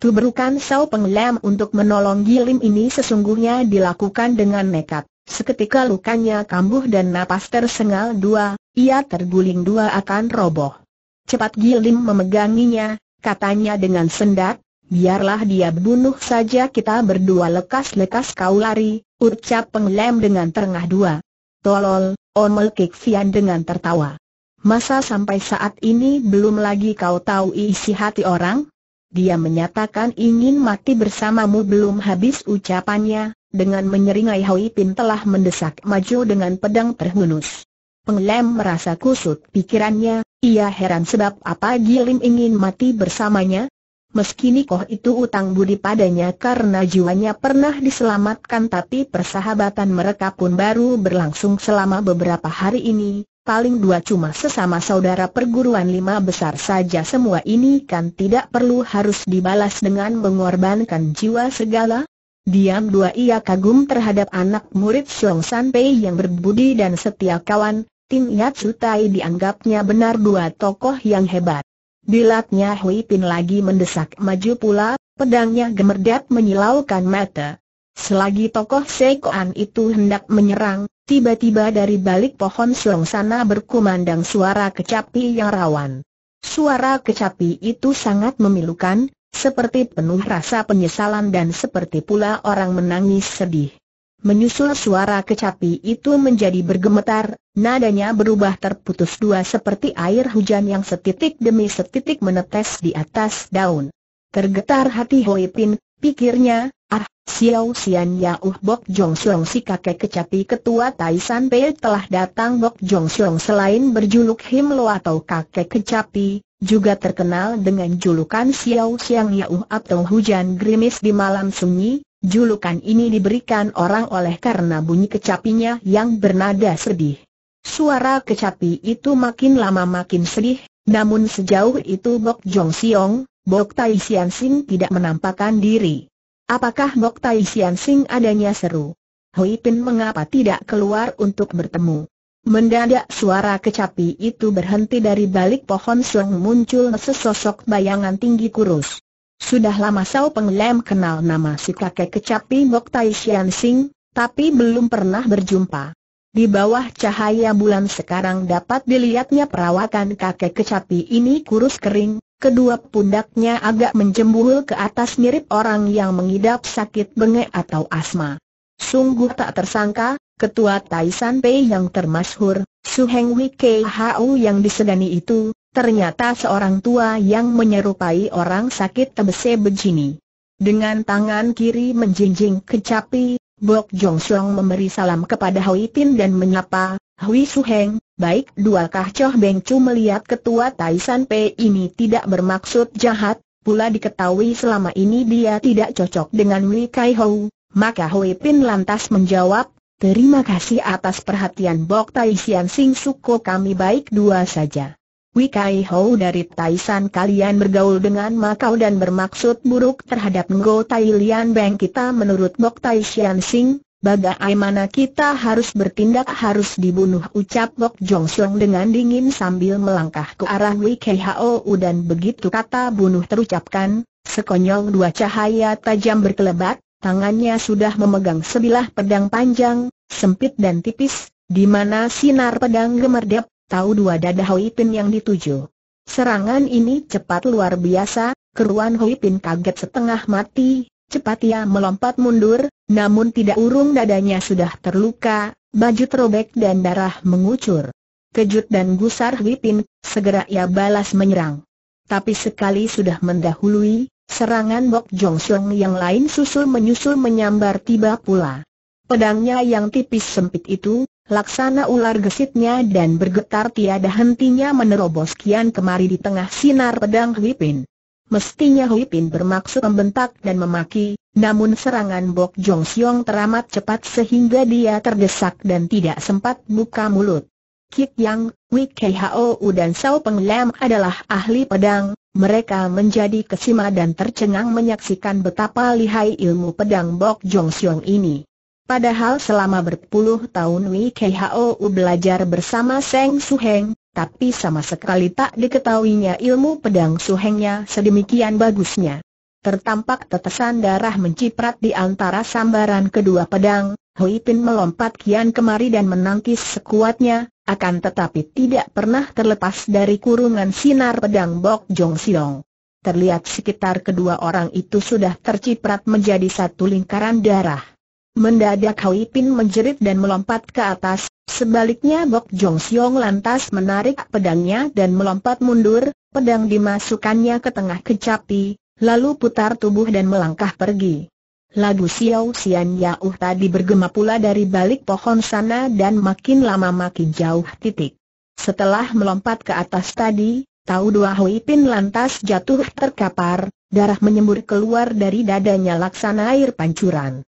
Tubrukan Sao Peng Lam untuk menolong gilin ini sesungguhnya dilakukan dengan nekat. Seketika lukanya kambuh dan napas tersengal dua, ia terguling dua akan roboh. Cepat Gilim memeganginya, katanya dengan sendat, biarlah dia bunuh saja kita berdua lekas-lekas kau lari, ucap penglem dengan terengah dua. Tolol, omel Kikfian dengan tertawa. Masa sampai saat ini belum lagi kau tahu isi hati orang? Dia menyatakan ingin mati bersamamu belum habis ucapannya, dengan menyeringai Hoi Pin telah mendesak maju dengan pedang terhunus. Peng Penglem merasa kusut pikirannya, ia heran sebab apa Gilim ingin mati bersamanya. Meski Nikoh itu utang budi padanya karena jiwanya pernah diselamatkan tapi persahabatan mereka pun baru berlangsung selama beberapa hari ini, paling dua cuma sesama saudara perguruan lima besar saja semua ini kan tidak perlu harus dibalas dengan mengorbankan jiwa segala. Diam dua ia kagum terhadap anak murid Xiong San Pei yang berbudi dan setia kawan, Tim Yatsu Tai dianggapnya benar dua tokoh yang hebat. Dilatnya Hui Pin lagi mendesak maju pula, pedangnya gemerdap menyilaukan mata. Selagi tokoh Sekoan itu hendak menyerang, tiba-tiba dari balik pohon Xiong sana berkumandang suara kecapi yang rawan. Suara kecapi itu sangat memilukan, seperti penuh rasa penyesalan dan seperti pula orang menangis sedih. Menyusul suara kecapi itu menjadi bergemetar, nadanya berubah terputus dua seperti air hujan yang setitik demi setitik menetes di atas daun. Tergetar hati Hoi Pin, pikirnya, ah, Xiao Xian Ya Uh Bok Jong Siong si kakek kecapi ketua Taishan San Pei telah datang Bok Jong Siong selain berjuluk Him Lo atau kakek kecapi, juga terkenal dengan julukan Xiao Xiang Yau atau hujan gerimis di malam sunyi, julukan ini diberikan orang oleh karena bunyi kecapinya yang bernada sedih. Suara kecapi itu makin lama makin sedih, namun sejauh itu Bok Jong Siong, Bok Tai Sian Sing tidak menampakkan diri. Apakah Bok Tai Sian Sing adanya seru? Hui Pin mengapa tidak keluar untuk bertemu? Mendadak suara kecapi itu berhenti dari balik pohon Sung muncul sesosok bayangan tinggi kurus. Sudah lama Sao Penglem kenal nama si kakek kecapi Mok Tai Sian Sing, tapi belum pernah berjumpa. Di bawah cahaya bulan sekarang dapat dilihatnya perawakan kakek kecapi ini kurus kering, kedua pundaknya agak menjembul ke atas mirip orang yang mengidap sakit bengek atau asma. Sungguh tak tersangka, Ketua Taishan Pei yang termasyhur, Su Heng Wike Hau yang disegani itu, ternyata seorang tua yang menyerupai orang sakit tebese begini. Dengan tangan kiri menjinjing kecapi, Bok Jong Song memberi salam kepada Hui Pin dan menyapa, Hui Su Heng, baik duakah Choh Beng Chu melihat ketua Taishan Pei ini tidak bermaksud jahat, pula diketahui selama ini dia tidak cocok dengan Wei Kai Hou, maka Hui Pin lantas menjawab, Terima kasih atas perhatian Bok Tai Sian Sing Suko kami baik dua saja. Kai Hou dari Taisan kalian bergaul dengan Makau dan bermaksud buruk terhadap Ngo Tai Lian Beng kita menurut Bok Tai Sian Sing, bagaimana kita harus bertindak harus dibunuh ucap Bok Jong Song dengan dingin sambil melangkah ke arah Kai Hou dan begitu kata bunuh terucapkan, sekonyol dua cahaya tajam berkelebat, tangannya sudah memegang sebilah pedang panjang, sempit dan tipis, di mana sinar pedang gemerdep, tahu dua dada Hoi yang dituju. Serangan ini cepat luar biasa, keruan Hoi kaget setengah mati, cepat ia melompat mundur, namun tidak urung dadanya sudah terluka, baju terobek dan darah mengucur. Kejut dan gusar Hoi segera ia balas menyerang. Tapi sekali sudah mendahului, Serangan Bok Jong Song yang lain susul menyusul menyambar tiba pula. Pedangnya yang tipis sempit itu, laksana ular gesitnya dan bergetar tiada hentinya menerobos kian kemari di tengah sinar pedang Huipin. Mestinya Huipin bermaksud membentak dan memaki, namun serangan Bok Jong Siong teramat cepat sehingga dia terdesak dan tidak sempat buka mulut. Kit Yang, Wik Kei dan Sao Peng Lam adalah ahli pedang, mereka menjadi kesima dan tercengang menyaksikan betapa lihai ilmu pedang Bok Jong Siong ini. Padahal selama berpuluh tahun Wei belajar bersama Seng Su Heng, tapi sama sekali tak diketahuinya ilmu pedang Su Hengnya sedemikian bagusnya. Tertampak tetesan darah menciprat di antara sambaran kedua pedang, Hui Pin melompat kian kemari dan menangkis sekuatnya, akan tetapi tidak pernah terlepas dari kurungan sinar pedang Bok Jong Siong. Terlihat sekitar kedua orang itu sudah terciprat menjadi satu lingkaran darah. Mendadak Hui Pin menjerit dan melompat ke atas, sebaliknya Bok Jong Siong lantas menarik pedangnya dan melompat mundur, pedang dimasukkannya ke tengah kecapi, lalu putar tubuh dan melangkah pergi. Lagu Xiao Xian Yao tadi bergema pula dari balik pohon sana dan makin lama makin jauh titik. Setelah melompat ke atas tadi, tahu dua Hui Pin lantas jatuh terkapar, darah menyembur keluar dari dadanya laksana air pancuran.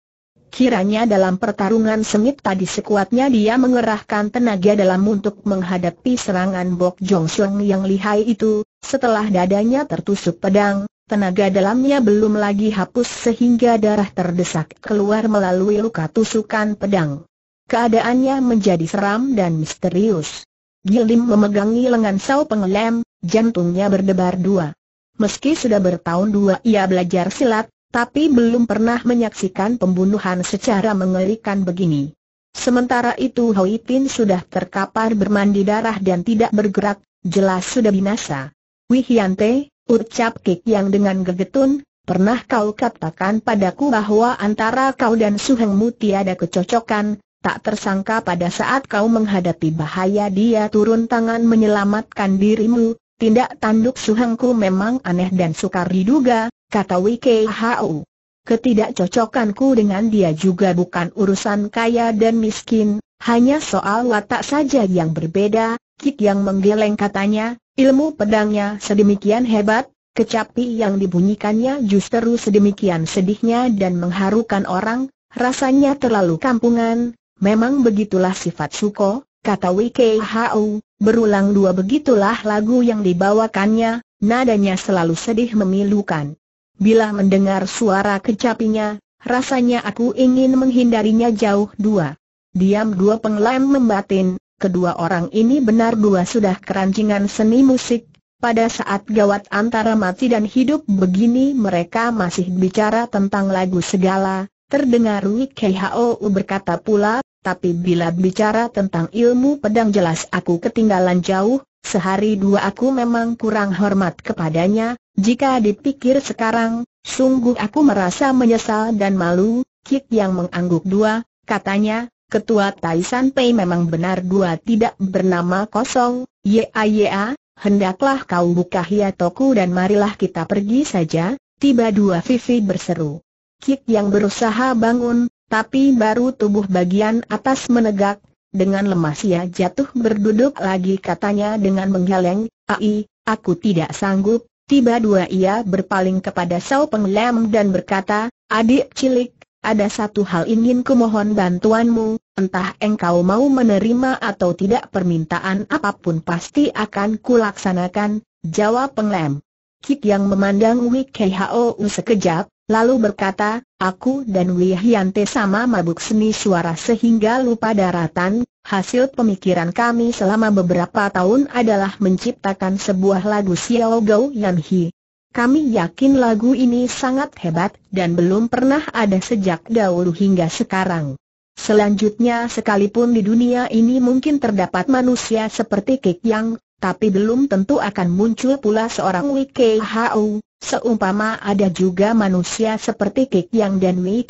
Kiranya dalam pertarungan sengit tadi sekuatnya dia mengerahkan tenaga dalam untuk menghadapi serangan Bok Jong yang lihai itu, setelah dadanya tertusuk pedang, Tenaga dalamnya belum lagi hapus sehingga darah terdesak keluar melalui luka tusukan pedang. Keadaannya menjadi seram dan misterius. Gilim memegangi lengan Sao Penglem, jantungnya berdebar dua. Meski sudah bertahun dua ia belajar silat, tapi belum pernah menyaksikan pembunuhan secara mengerikan begini. Sementara itu Hoi Pin sudah terkapar bermandi darah dan tidak bergerak, jelas sudah binasa. Wihyante, Ucap Kik yang dengan gegetun, pernah kau katakan padaku bahwa antara kau dan Suhengmu tiada kecocokan, tak tersangka pada saat kau menghadapi bahaya dia turun tangan menyelamatkan dirimu, tindak tanduk Suhengku memang aneh dan sukar diduga, kata WKHU. Ketidakcocokanku dengan dia juga bukan urusan kaya dan miskin, hanya soal watak saja yang berbeda, Kik yang menggeleng katanya, Ilmu pedangnya sedemikian hebat, kecapi yang dibunyikannya justru sedemikian sedihnya dan mengharukan orang, rasanya terlalu kampungan, memang begitulah sifat Suko, kata WKHU, berulang dua begitulah lagu yang dibawakannya, nadanya selalu sedih memilukan. Bila mendengar suara kecapinya, rasanya aku ingin menghindarinya jauh dua. Diam dua pengelam membatin, kedua orang ini benar dua sudah kerancingan seni musik, pada saat gawat antara mati dan hidup begini mereka masih bicara tentang lagu segala, terdengar Wei Hou berkata pula, tapi bila bicara tentang ilmu pedang jelas aku ketinggalan jauh, sehari dua aku memang kurang hormat kepadanya, jika dipikir sekarang, sungguh aku merasa menyesal dan malu, Kik yang mengangguk dua, katanya, Ketua Taisan Pei memang benar dua tidak bernama kosong, ya ya hendaklah kau buka hiatoku dan marilah kita pergi saja, tiba dua Vivi berseru. Kik yang berusaha bangun, tapi baru tubuh bagian atas menegak, dengan lemas ia jatuh berduduk lagi katanya dengan menggeleng, Ai, aku tidak sanggup, tiba dua ia berpaling kepada Sao Penglem dan berkata, adik cilik, ada satu hal ingin kumohon bantuanmu, entah engkau mau menerima atau tidak permintaan apapun pasti akan kulaksanakan, jawab penglem. Kik yang memandang Wei Khou sekejap, lalu berkata, aku dan Wei Hyante sama mabuk seni suara sehingga lupa daratan, hasil pemikiran kami selama beberapa tahun adalah menciptakan sebuah lagu Xiao Gou Yan Hi. Kami yakin lagu ini sangat hebat dan belum pernah ada sejak dahulu hingga sekarang. Selanjutnya sekalipun di dunia ini mungkin terdapat manusia seperti Kek Yang, tapi belum tentu akan muncul pula seorang Wei Hao. seumpama ada juga manusia seperti Kek Yang dan Wei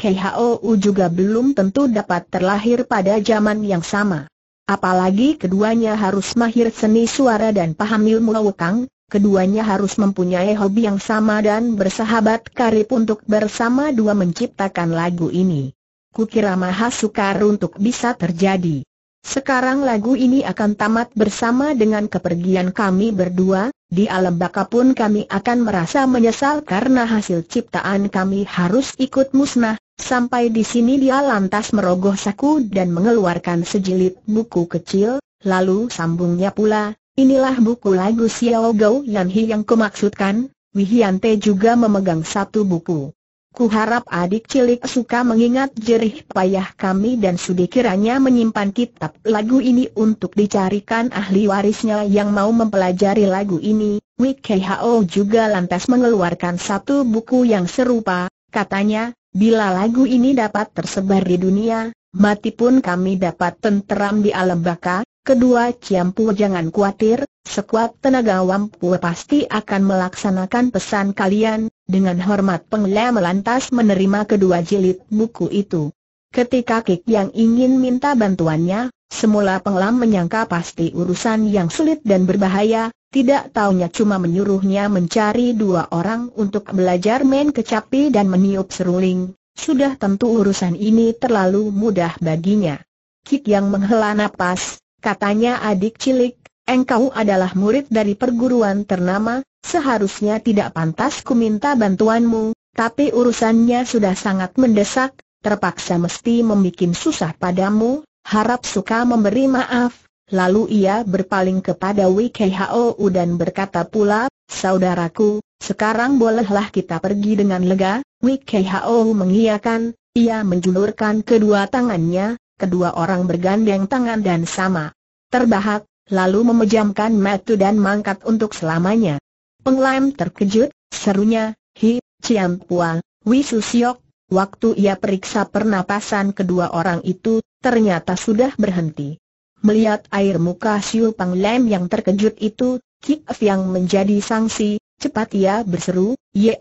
u juga belum tentu dapat terlahir pada zaman yang sama. Apalagi keduanya harus mahir seni suara dan paham ilmu wekang, Keduanya harus mempunyai hobi yang sama dan bersahabat karib untuk bersama dua menciptakan lagu ini. Kukira maha sukar untuk bisa terjadi. Sekarang lagu ini akan tamat bersama dengan kepergian kami berdua, di alam baka pun kami akan merasa menyesal karena hasil ciptaan kami harus ikut musnah, sampai di sini dia lantas merogoh saku dan mengeluarkan sejilid buku kecil, lalu sambungnya pula, Inilah buku lagu Xiao Gou Yan Hi yang kumaksudkan, Wihiante juga memegang satu buku. Kuharap adik cilik suka mengingat jerih payah kami dan sudi kiranya menyimpan kitab lagu ini untuk dicarikan ahli warisnya yang mau mempelajari lagu ini. WKHO juga lantas mengeluarkan satu buku yang serupa, katanya, bila lagu ini dapat tersebar di dunia, mati pun kami dapat tenteram di alam baka, Kedua Ciampu jangan khawatir, sekuat tenaga Wampu pasti akan melaksanakan pesan kalian, dengan hormat penglihat melantas menerima kedua jilid buku itu. Ketika Kik yang ingin minta bantuannya, semula Penglam menyangka pasti urusan yang sulit dan berbahaya, tidak taunya cuma menyuruhnya mencari dua orang untuk belajar main kecapi dan meniup seruling, sudah tentu urusan ini terlalu mudah baginya. Kik yang menghela napas, Katanya adik cilik, engkau adalah murid dari perguruan ternama, seharusnya tidak pantas ku minta bantuanmu, tapi urusannya sudah sangat mendesak, terpaksa mesti membuat susah padamu, harap suka memberi maaf. Lalu ia berpaling kepada WKHOU dan berkata pula, Saudaraku, sekarang bolehlah kita pergi dengan lega, WKHOU mengiyakan, ia menjulurkan kedua tangannya, kedua orang bergandeng tangan dan sama. Terbahak, lalu memejamkan mata dan mangkat untuk selamanya. Penglaim terkejut, serunya, Hi, Ciam Pua, Wisu Siok, waktu ia periksa pernapasan kedua orang itu, ternyata sudah berhenti. Melihat air muka Siu Panglem yang terkejut itu, Kik yang menjadi sanksi, cepat ia berseru,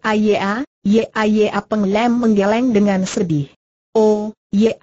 a. Peng Penglem menggeleng dengan sedih. Oh, ya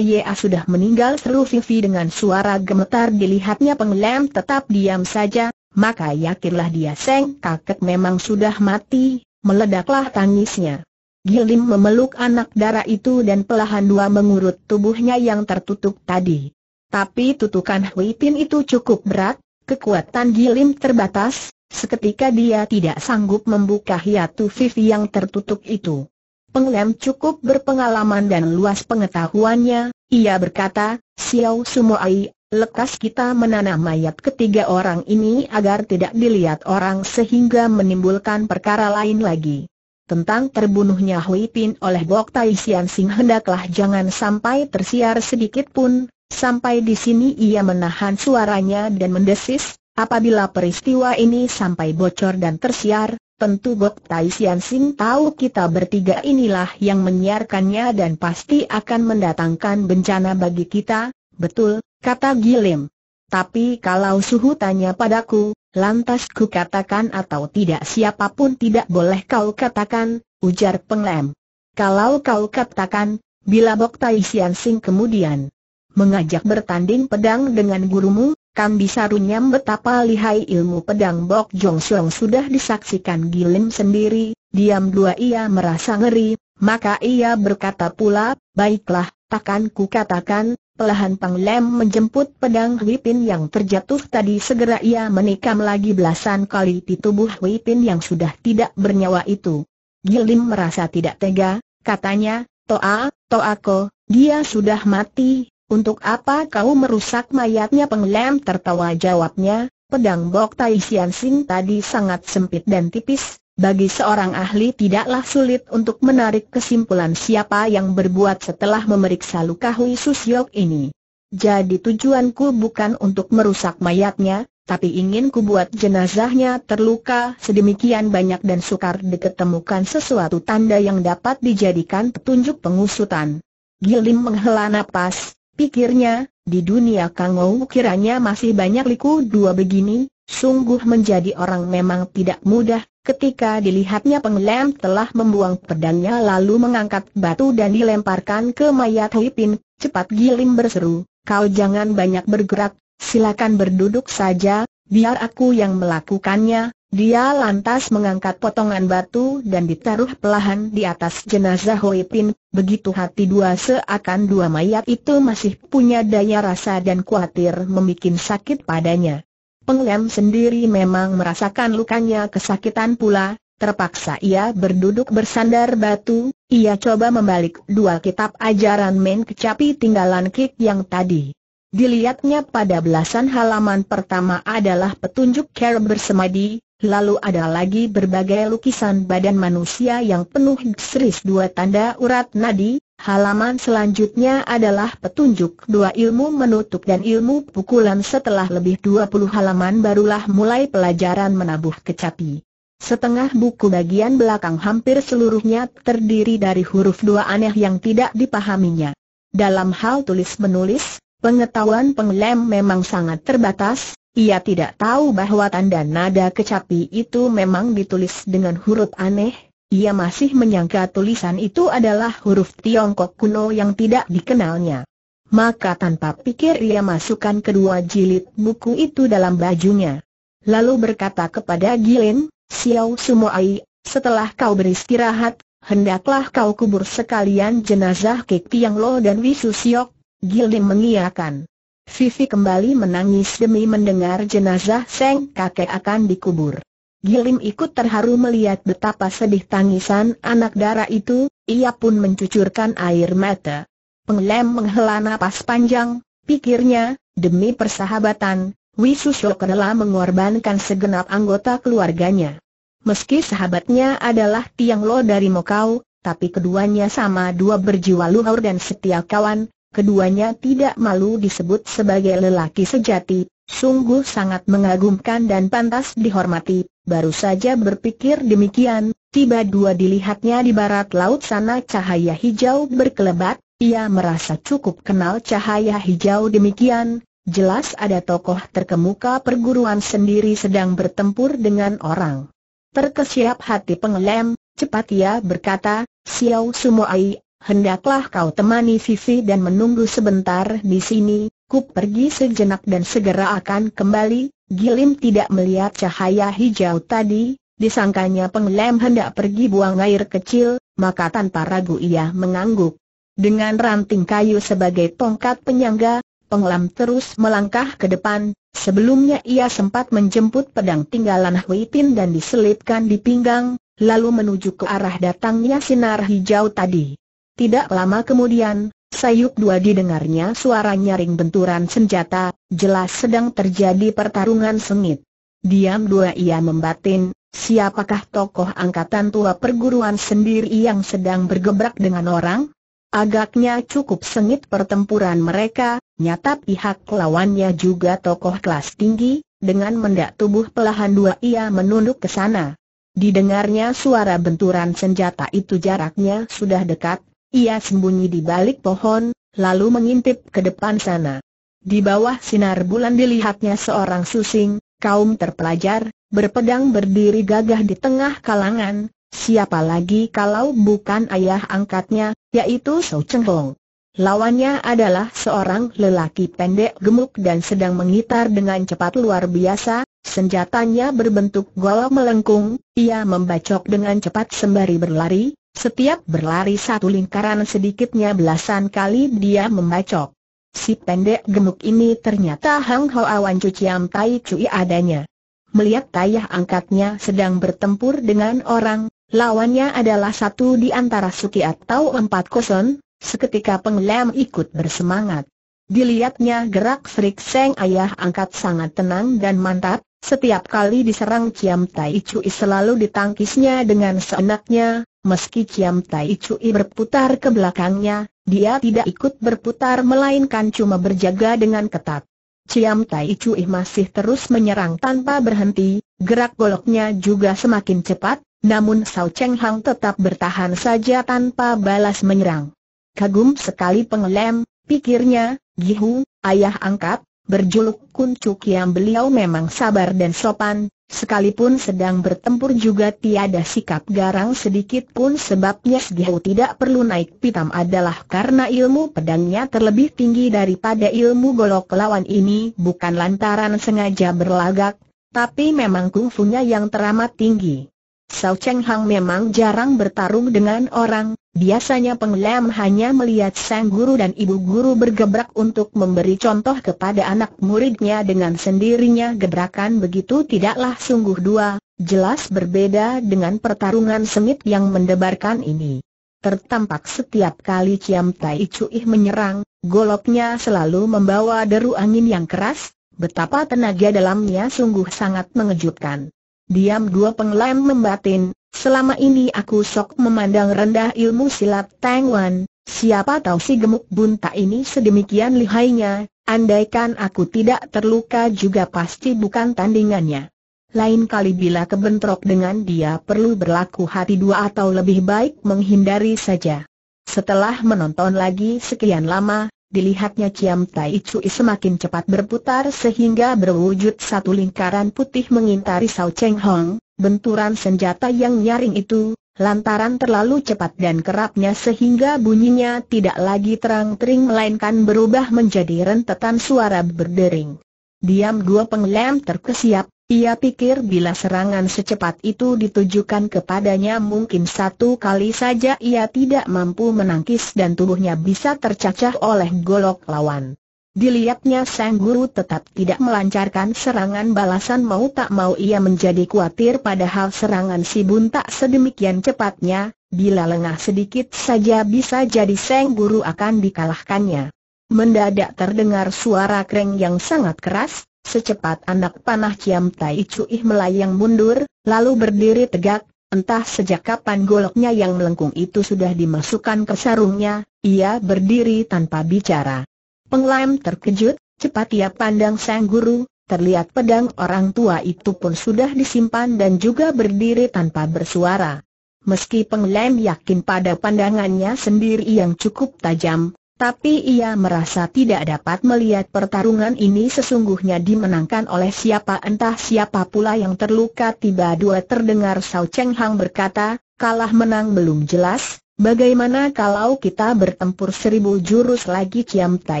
sudah meninggal seru Vivi dengan suara gemetar dilihatnya penglem tetap diam saja, maka yakinlah dia Seng kakek memang sudah mati, meledaklah tangisnya. Gilim memeluk anak darah itu dan pelahan dua mengurut tubuhnya yang tertutup tadi. Tapi tutukan Hui itu cukup berat, kekuatan Gilim terbatas, seketika dia tidak sanggup membuka hiatu Vivi yang tertutup itu. Penglem cukup berpengalaman dan luas pengetahuannya, ia berkata, Xiao Sumoai, lekas kita menanam mayat ketiga orang ini agar tidak dilihat orang sehingga menimbulkan perkara lain lagi. Tentang terbunuhnya Hui Pin oleh Bok Tai Sian Sing hendaklah jangan sampai tersiar sedikit pun, sampai di sini ia menahan suaranya dan mendesis, apabila peristiwa ini sampai bocor dan tersiar, Tentu Bok Tai Sian Sing tahu kita bertiga inilah yang menyiarkannya dan pasti akan mendatangkan bencana bagi kita, betul, kata Gilim. Tapi kalau suhu tanya padaku, lantas ku katakan atau tidak siapapun tidak boleh kau katakan, ujar penglem. Kalau kau katakan, bila Bok Tai Sian Sing kemudian mengajak bertanding pedang dengan gurumu, Kam bisa runyam betapa lihai ilmu pedang Bok Jong Siong sudah disaksikan Gilim sendiri, diam dua ia merasa ngeri, maka ia berkata pula, baiklah, takkan ku katakan, pelahan Panglem menjemput pedang Hui yang terjatuh tadi segera ia menikam lagi belasan kali di tubuh Hui yang sudah tidak bernyawa itu. Gilim merasa tidak tega, katanya, Toa, Toako, dia sudah mati, untuk apa kau merusak mayatnya penglem tertawa jawabnya, pedang Bok Tai Sian Sing tadi sangat sempit dan tipis, bagi seorang ahli tidaklah sulit untuk menarik kesimpulan siapa yang berbuat setelah memeriksa luka Hui Susyok ini. Jadi tujuanku bukan untuk merusak mayatnya, tapi ingin ku buat jenazahnya terluka sedemikian banyak dan sukar diketemukan sesuatu tanda yang dapat dijadikan petunjuk pengusutan. Gilim menghela napas, Pikirnya, di dunia Kangou kiranya masih banyak liku dua begini, sungguh menjadi orang memang tidak mudah, ketika dilihatnya penglem telah membuang pedangnya lalu mengangkat batu dan dilemparkan ke mayat Huipin, cepat Gilim berseru, kau jangan banyak bergerak, silakan berduduk saja, biar aku yang melakukannya, dia lantas mengangkat potongan batu dan ditaruh pelahan di atas jenazah Hui begitu hati dua seakan dua mayat itu masih punya daya rasa dan khawatir membuat sakit padanya. Penglem sendiri memang merasakan lukanya kesakitan pula, terpaksa ia berduduk bersandar batu, ia coba membalik dua kitab ajaran main, Kecapi tinggalan Kik yang tadi. Dilihatnya pada belasan halaman pertama adalah petunjuk cara bersemadi, Lalu ada lagi berbagai lukisan badan manusia yang penuh seris dua tanda urat nadi, halaman selanjutnya adalah petunjuk dua ilmu menutup dan ilmu pukulan setelah lebih dua puluh halaman barulah mulai pelajaran menabuh kecapi. Setengah buku bagian belakang hampir seluruhnya terdiri dari huruf dua aneh yang tidak dipahaminya. Dalam hal tulis-menulis, pengetahuan penglem memang sangat terbatas, ia tidak tahu bahwa tanda nada kecapi itu memang ditulis dengan huruf aneh, ia masih menyangka tulisan itu adalah huruf Tiongkok kuno yang tidak dikenalnya. Maka tanpa pikir ia masukkan kedua jilid buku itu dalam bajunya. Lalu berkata kepada Gilin, Xiao Sumoai, setelah kau beristirahat, hendaklah kau kubur sekalian jenazah Kek Tiang Lo dan Wisu Siok. Gilin mengiakan. Vivi kembali menangis demi mendengar jenazah Seng kakek akan dikubur. Gilim ikut terharu melihat betapa sedih tangisan anak darah itu, ia pun mencucurkan air mata. Penglem menghela napas panjang, pikirnya, demi persahabatan, Wisusyo rela mengorbankan segenap anggota keluarganya. Meski sahabatnya adalah Tiang Lo dari Mokau, tapi keduanya sama dua berjiwa luhur dan setia kawan, keduanya tidak malu disebut sebagai lelaki sejati, sungguh sangat mengagumkan dan pantas dihormati. Baru saja berpikir demikian, tiba dua dilihatnya di barat laut sana cahaya hijau berkelebat, ia merasa cukup kenal cahaya hijau demikian, jelas ada tokoh terkemuka perguruan sendiri sedang bertempur dengan orang. Terkesiap hati pengelem, cepat ia berkata, Xiao Sumoai, hendaklah kau temani Sisi dan menunggu sebentar di sini, ku pergi sejenak dan segera akan kembali. Gilim tidak melihat cahaya hijau tadi, disangkanya penglem hendak pergi buang air kecil, maka tanpa ragu ia mengangguk. Dengan ranting kayu sebagai tongkat penyangga, penglem terus melangkah ke depan, sebelumnya ia sempat menjemput pedang tinggalan Hui dan diselipkan di pinggang, lalu menuju ke arah datangnya sinar hijau tadi. Tidak lama kemudian, sayup dua didengarnya suara nyaring benturan senjata, jelas sedang terjadi pertarungan sengit. Diam dua ia membatin, siapakah tokoh angkatan tua perguruan sendiri yang sedang bergebrak dengan orang? Agaknya cukup sengit pertempuran mereka, nyata pihak lawannya juga tokoh kelas tinggi, dengan mendak tubuh pelahan dua ia menunduk ke sana. Didengarnya suara benturan senjata itu jaraknya sudah dekat, ia sembunyi di balik pohon, lalu mengintip ke depan sana. Di bawah sinar bulan dilihatnya seorang susing, kaum terpelajar, berpedang berdiri gagah di tengah kalangan, siapa lagi kalau bukan ayah angkatnya, yaitu Sau Cheng Hong. Lawannya adalah seorang lelaki pendek gemuk dan sedang mengitar dengan cepat luar biasa, senjatanya berbentuk golok melengkung, ia membacok dengan cepat sembari berlari, setiap berlari satu lingkaran sedikitnya belasan kali dia membacok. Si pendek gemuk ini ternyata Hang Ho Awan Cuciam Tai Cui adanya. Melihat tayah angkatnya sedang bertempur dengan orang, lawannya adalah satu di antara suki atau empat koson, seketika penglem ikut bersemangat. Dilihatnya gerak serik Seng ayah angkat sangat tenang dan mantap, setiap kali diserang Ciam Tai Cui selalu ditangkisnya dengan seenaknya, Meski Ciam Tai Cui berputar ke belakangnya, dia tidak ikut berputar melainkan cuma berjaga dengan ketat. Ciam Tai Cui masih terus menyerang tanpa berhenti, gerak goloknya juga semakin cepat, namun Sao Cheng Hang tetap bertahan saja tanpa balas menyerang. Kagum sekali pengelem, pikirnya, Gihu, ayah angkat, berjuluk Kuncuk yang beliau memang sabar dan sopan, Sekalipun sedang bertempur juga tiada sikap garang sedikit pun sebabnya Sgihu tidak perlu naik pitam adalah karena ilmu pedangnya terlebih tinggi daripada ilmu golok lawan ini bukan lantaran sengaja berlagak, tapi memang kungfunya yang teramat tinggi. Sao Cheng Hang memang jarang bertarung dengan orang, Biasanya pengelam hanya melihat sang guru dan ibu guru bergebrak untuk memberi contoh kepada anak muridnya dengan sendirinya gebrakan begitu tidaklah sungguh dua, jelas berbeda dengan pertarungan semit yang mendebarkan ini. Tertampak setiap kali Ciam Tai Chuih menyerang, goloknya selalu membawa deru angin yang keras, betapa tenaga dalamnya sungguh sangat mengejutkan. Diam dua pengelam membatin, Selama ini aku sok memandang rendah ilmu silat Tang Wan, siapa tahu si gemuk bunta ini sedemikian lihainya, andaikan aku tidak terluka juga pasti bukan tandingannya. Lain kali bila kebentrok dengan dia perlu berlaku hati dua atau lebih baik menghindari saja. Setelah menonton lagi sekian lama, dilihatnya Ciam Tai Cui semakin cepat berputar sehingga berwujud satu lingkaran putih mengintari Sao Cheng Hong, benturan senjata yang nyaring itu, lantaran terlalu cepat dan kerapnya sehingga bunyinya tidak lagi terang-tering melainkan berubah menjadi rentetan suara berdering. Diam dua penglem terkesiap, ia pikir bila serangan secepat itu ditujukan kepadanya mungkin satu kali saja ia tidak mampu menangkis dan tubuhnya bisa tercacah oleh golok lawan. Dilihatnya sang guru tetap tidak melancarkan serangan balasan mau tak mau ia menjadi khawatir padahal serangan si bun tak sedemikian cepatnya, bila lengah sedikit saja bisa jadi sang guru akan dikalahkannya. Mendadak terdengar suara kreng yang sangat keras, secepat anak panah Ciam Tai Cui melayang mundur, lalu berdiri tegak, entah sejak kapan goloknya yang melengkung itu sudah dimasukkan ke sarungnya, ia berdiri tanpa bicara. Penglam terkejut, cepat ia ya, pandang sang guru, terlihat pedang orang tua itu pun sudah disimpan dan juga berdiri tanpa bersuara. Meski Penglem yakin pada pandangannya sendiri yang cukup tajam, tapi ia merasa tidak dapat melihat pertarungan ini sesungguhnya dimenangkan oleh siapa entah siapa pula yang terluka tiba dua terdengar Sao Cheng Hang berkata, kalah menang belum jelas, Bagaimana kalau kita bertempur seribu jurus lagi Ciam Tai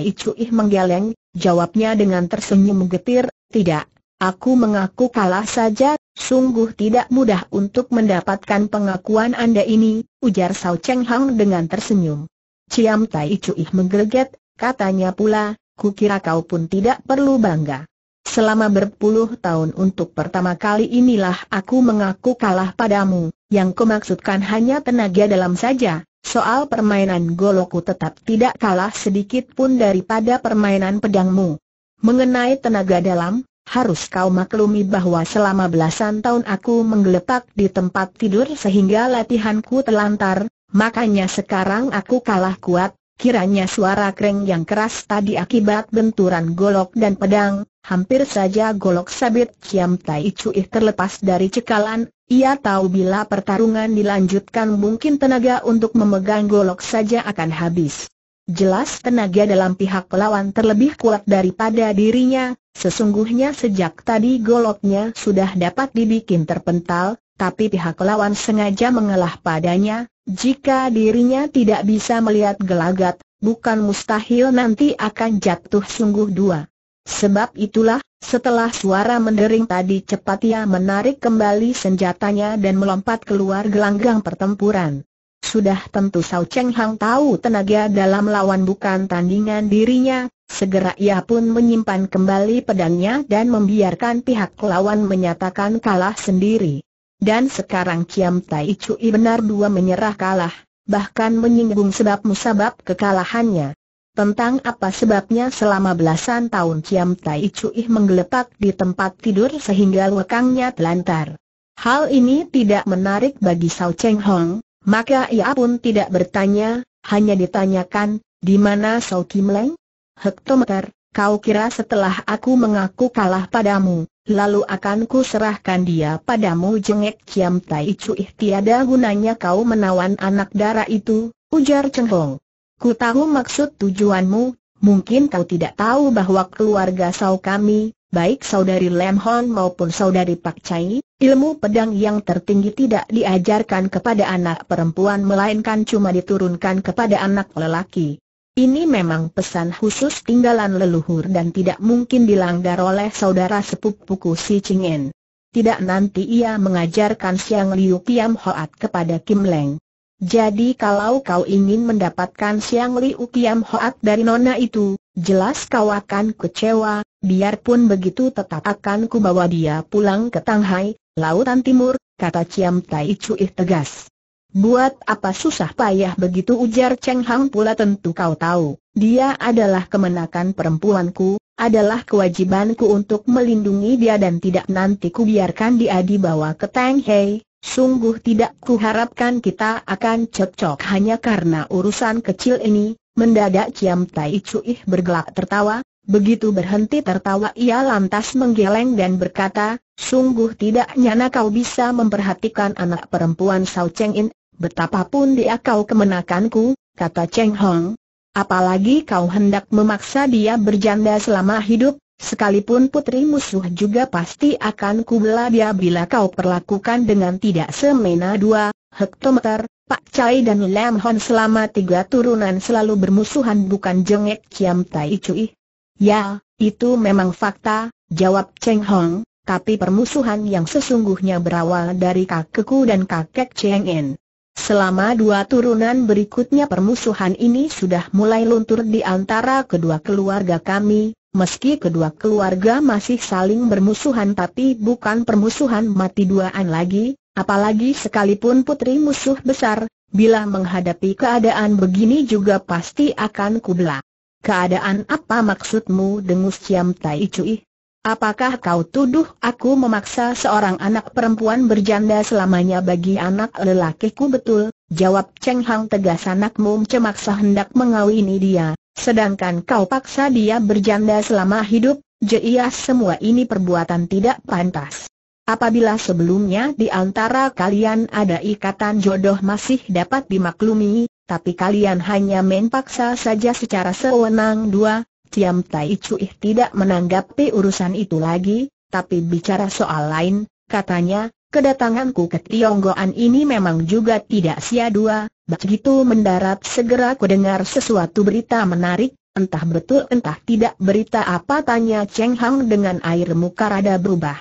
Cui menggeleng, jawabnya dengan tersenyum getir, tidak, aku mengaku kalah saja, sungguh tidak mudah untuk mendapatkan pengakuan Anda ini, ujar Sao Cheng Hang dengan tersenyum. Ciam Tai Cui menggerget, katanya pula, kukira kau pun tidak perlu bangga selama berpuluh tahun untuk pertama kali inilah aku mengaku kalah padamu, yang kumaksudkan hanya tenaga dalam saja, soal permainan goloku tetap tidak kalah sedikit pun daripada permainan pedangmu. Mengenai tenaga dalam, harus kau maklumi bahwa selama belasan tahun aku menggeletak di tempat tidur sehingga latihanku terlantar, makanya sekarang aku kalah kuat, kiranya suara kreng yang keras tadi akibat benturan golok dan pedang, Hampir saja golok sabit Kiam Tai Cui terlepas dari cekalan, ia tahu bila pertarungan dilanjutkan mungkin tenaga untuk memegang golok saja akan habis. Jelas tenaga dalam pihak pelawan terlebih kuat daripada dirinya, sesungguhnya sejak tadi goloknya sudah dapat dibikin terpental, tapi pihak lawan sengaja mengalah padanya, jika dirinya tidak bisa melihat gelagat, bukan mustahil nanti akan jatuh sungguh dua. Sebab itulah, setelah suara mendering tadi cepat ia menarik kembali senjatanya dan melompat keluar gelanggang pertempuran. Sudah tentu Sao Cheng Hang tahu tenaga dalam lawan bukan tandingan dirinya, segera ia pun menyimpan kembali pedangnya dan membiarkan pihak lawan menyatakan kalah sendiri. Dan sekarang Kiam Tai Cui benar dua menyerah kalah, bahkan menyinggung sebab musabab kekalahannya. Tentang apa sebabnya selama belasan tahun Ciam Tai Cui menggeletak di tempat tidur sehingga lekangnya telantar. Hal ini tidak menarik bagi Sao Cheng Hong, maka ia pun tidak bertanya, hanya ditanyakan, di mana Sao Kim Leng? Hektometer, kau kira setelah aku mengaku kalah padamu, lalu akan ku serahkan dia padamu jengek Ciam Tai Cui tiada gunanya kau menawan anak darah itu, ujar Cheng Hong. Ku tahu maksud tujuanmu, mungkin kau tidak tahu bahwa keluarga Sau kami, baik saudari Lem Hon maupun saudari Pak Chai, ilmu pedang yang tertinggi tidak diajarkan kepada anak perempuan melainkan cuma diturunkan kepada anak lelaki. Ini memang pesan khusus tinggalan leluhur dan tidak mungkin dilanggar oleh saudara sepupuku Si Chingen. Tidak nanti ia mengajarkan Siang Liu Piam Hoat kepada Kim Leng. Jadi kalau kau ingin mendapatkan Siang Liu Kiam Hoat dari nona itu, jelas kau akan kecewa, biarpun begitu tetap akan kubawa dia pulang ke Tanghai, Lautan Timur, kata Ciam Tai Cui tegas. Buat apa susah payah begitu ujar Cheng Hang pula tentu kau tahu, dia adalah kemenakan perempuanku, adalah kewajibanku untuk melindungi dia dan tidak nanti kubiarkan biarkan dia dibawa ke Tanghai, Sungguh tidak kuharapkan kita akan cocok hanya karena urusan kecil ini, mendadak Ciam Tai Cuih bergelak tertawa, begitu berhenti tertawa ia lantas menggeleng dan berkata, sungguh tidak nyana kau bisa memperhatikan anak perempuan Sao Cheng In, betapapun dia kau kemenakanku, kata Cheng Hong. Apalagi kau hendak memaksa dia berjanda selama hidup, Sekalipun putri musuh juga pasti akan kubela dia bila kau perlakukan dengan tidak semena dua, hektometer, Pak Chai dan Lam Hon selama tiga turunan selalu bermusuhan bukan jengek Kiam Tai Cui. Ya, itu memang fakta, jawab Cheng Hong, tapi permusuhan yang sesungguhnya berawal dari kakekku dan kakek Cheng En. Selama dua turunan berikutnya permusuhan ini sudah mulai luntur di antara kedua keluarga kami, Meski kedua keluarga masih saling bermusuhan tapi bukan permusuhan mati duaan lagi, apalagi sekalipun putri musuh besar, bila menghadapi keadaan begini juga pasti akan kubla. Keadaan apa maksudmu dengus Ciam Tai Cui? Apakah kau tuduh aku memaksa seorang anak perempuan berjanda selamanya bagi anak lelakiku betul? Jawab Cheng Hang tegas anakmu cemaksa hendak mengawini dia, sedangkan kau paksa dia berjanda selama hidup, jia semua ini perbuatan tidak pantas. Apabila sebelumnya di antara kalian ada ikatan jodoh masih dapat dimaklumi, tapi kalian hanya main paksa saja secara sewenang dua, Tiam Tai Cui tidak menanggapi urusan itu lagi, tapi bicara soal lain, katanya, Kedatanganku ke Tionggoan ini memang juga tidak sia-dua, begitu mendarat segera ku dengar sesuatu berita menarik, entah betul entah tidak berita apa tanya Cheng Hang dengan air muka rada berubah.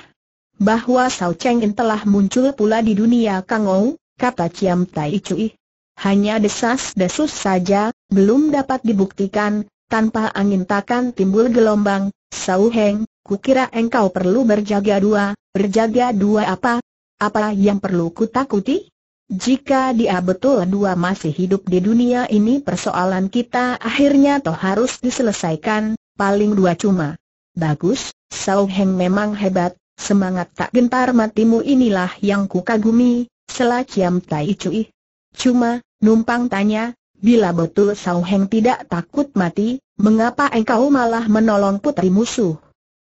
Bahwa Sao Cheng In telah muncul pula di dunia Kang Ou, kata Chiam Tai Chui. Hanya desas-desus saja, belum dapat dibuktikan, tanpa angin takkan timbul gelombang, Sao Heng, kukira engkau perlu berjaga dua, berjaga dua apa, apa yang perlu ku takuti? Jika dia betul dua masih hidup di dunia ini persoalan kita akhirnya toh harus diselesaikan, paling dua cuma. Bagus, Sao Heng memang hebat, semangat tak gentar matimu inilah yang ku Selah Ciam tai cui. Cuma, numpang tanya, bila betul Sao Heng tidak takut mati, mengapa engkau malah menolong putri musuh?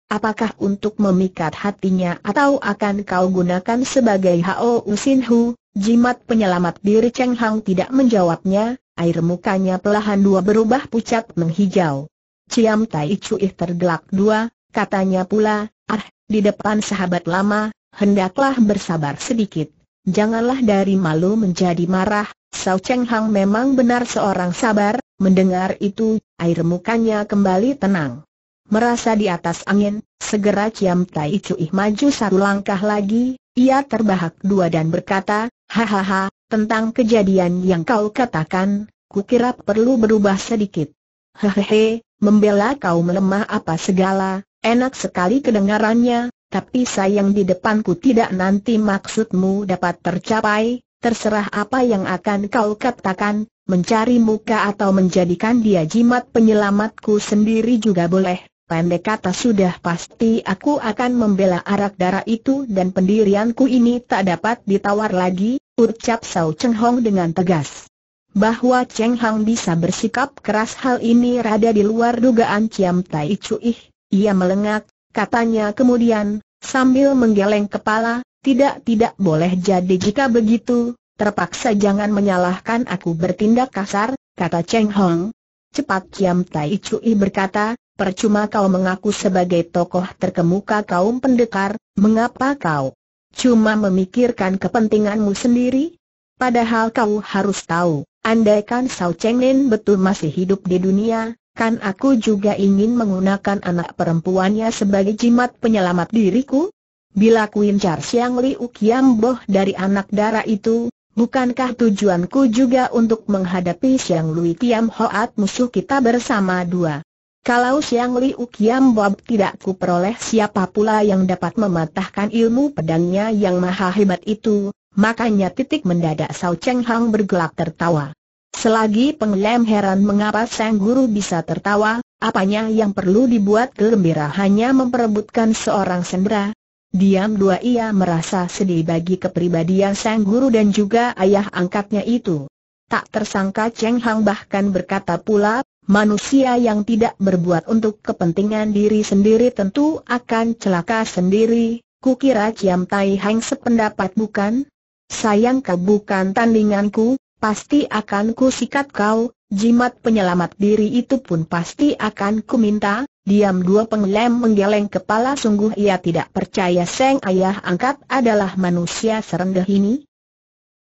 Apakah untuk memikat hatinya atau akan kau gunakan sebagai Hao Usinhu? Jimat penyelamat diri Cheng Hang tidak menjawabnya, air mukanya pelahan dua berubah pucat menghijau. Ciam Tai Chuih tergelak dua, katanya pula, ah, di depan sahabat lama, hendaklah bersabar sedikit. Janganlah dari malu menjadi marah, Sao Cheng Hang memang benar seorang sabar, mendengar itu, air mukanya kembali tenang. Merasa di atas angin, segera ciamtai Tai Cui maju satu langkah lagi, ia terbahak dua dan berkata, Hahaha, tentang kejadian yang kau katakan, kukira perlu berubah sedikit. Hehehe, membela kau melemah apa segala, enak sekali kedengarannya, tapi sayang di depanku tidak nanti maksudmu dapat tercapai, terserah apa yang akan kau katakan, mencari muka atau menjadikan dia jimat penyelamatku sendiri juga boleh, Pendek kata sudah pasti aku akan membela arak darah itu dan pendirianku ini tak dapat ditawar lagi, ucap Sao Cheng Hong dengan tegas. Bahwa Cheng Hong bisa bersikap keras hal ini rada di luar dugaan Ciam Tai Ih, ia melengak, katanya kemudian, sambil menggeleng kepala, tidak-tidak boleh jadi jika begitu, terpaksa jangan menyalahkan aku bertindak kasar, kata Cheng Hong. Cepat Ciam Tai Ih berkata, Percuma kau mengaku sebagai tokoh terkemuka kaum pendekar, mengapa kau cuma memikirkan kepentinganmu sendiri? Padahal kau harus tahu, andaikan Sao Cheng Lin betul masih hidup di dunia, kan aku juga ingin menggunakan anak perempuannya sebagai jimat penyelamat diriku? Bila Kuin Char Siang Liu Kiam Boh dari anak darah itu, Bukankah tujuanku juga untuk menghadapi Siang Lui Tiam Hoat musuh kita bersama dua kalau Siang Liu Kiam Bob tidak kuperoleh siapa pula yang dapat mematahkan ilmu pedangnya yang maha hebat itu, makanya titik mendadak Sao Cheng Hang bergelak tertawa. Selagi penglem heran mengapa sang guru bisa tertawa, apanya yang perlu dibuat gembira hanya memperebutkan seorang sendera. Diam dua ia merasa sedih bagi kepribadian sang guru dan juga ayah angkatnya itu. Tak tersangka Cheng Hang bahkan berkata pula, manusia yang tidak berbuat untuk kepentingan diri sendiri tentu akan celaka sendiri, kukira Chiam Tai Hang sependapat bukan? Sayang kau bukan tandinganku, pasti akan ku sikat kau, jimat penyelamat diri itu pun pasti akan ku minta, diam dua penglem menggeleng kepala sungguh ia tidak percaya Seng ayah angkat adalah manusia serendah ini.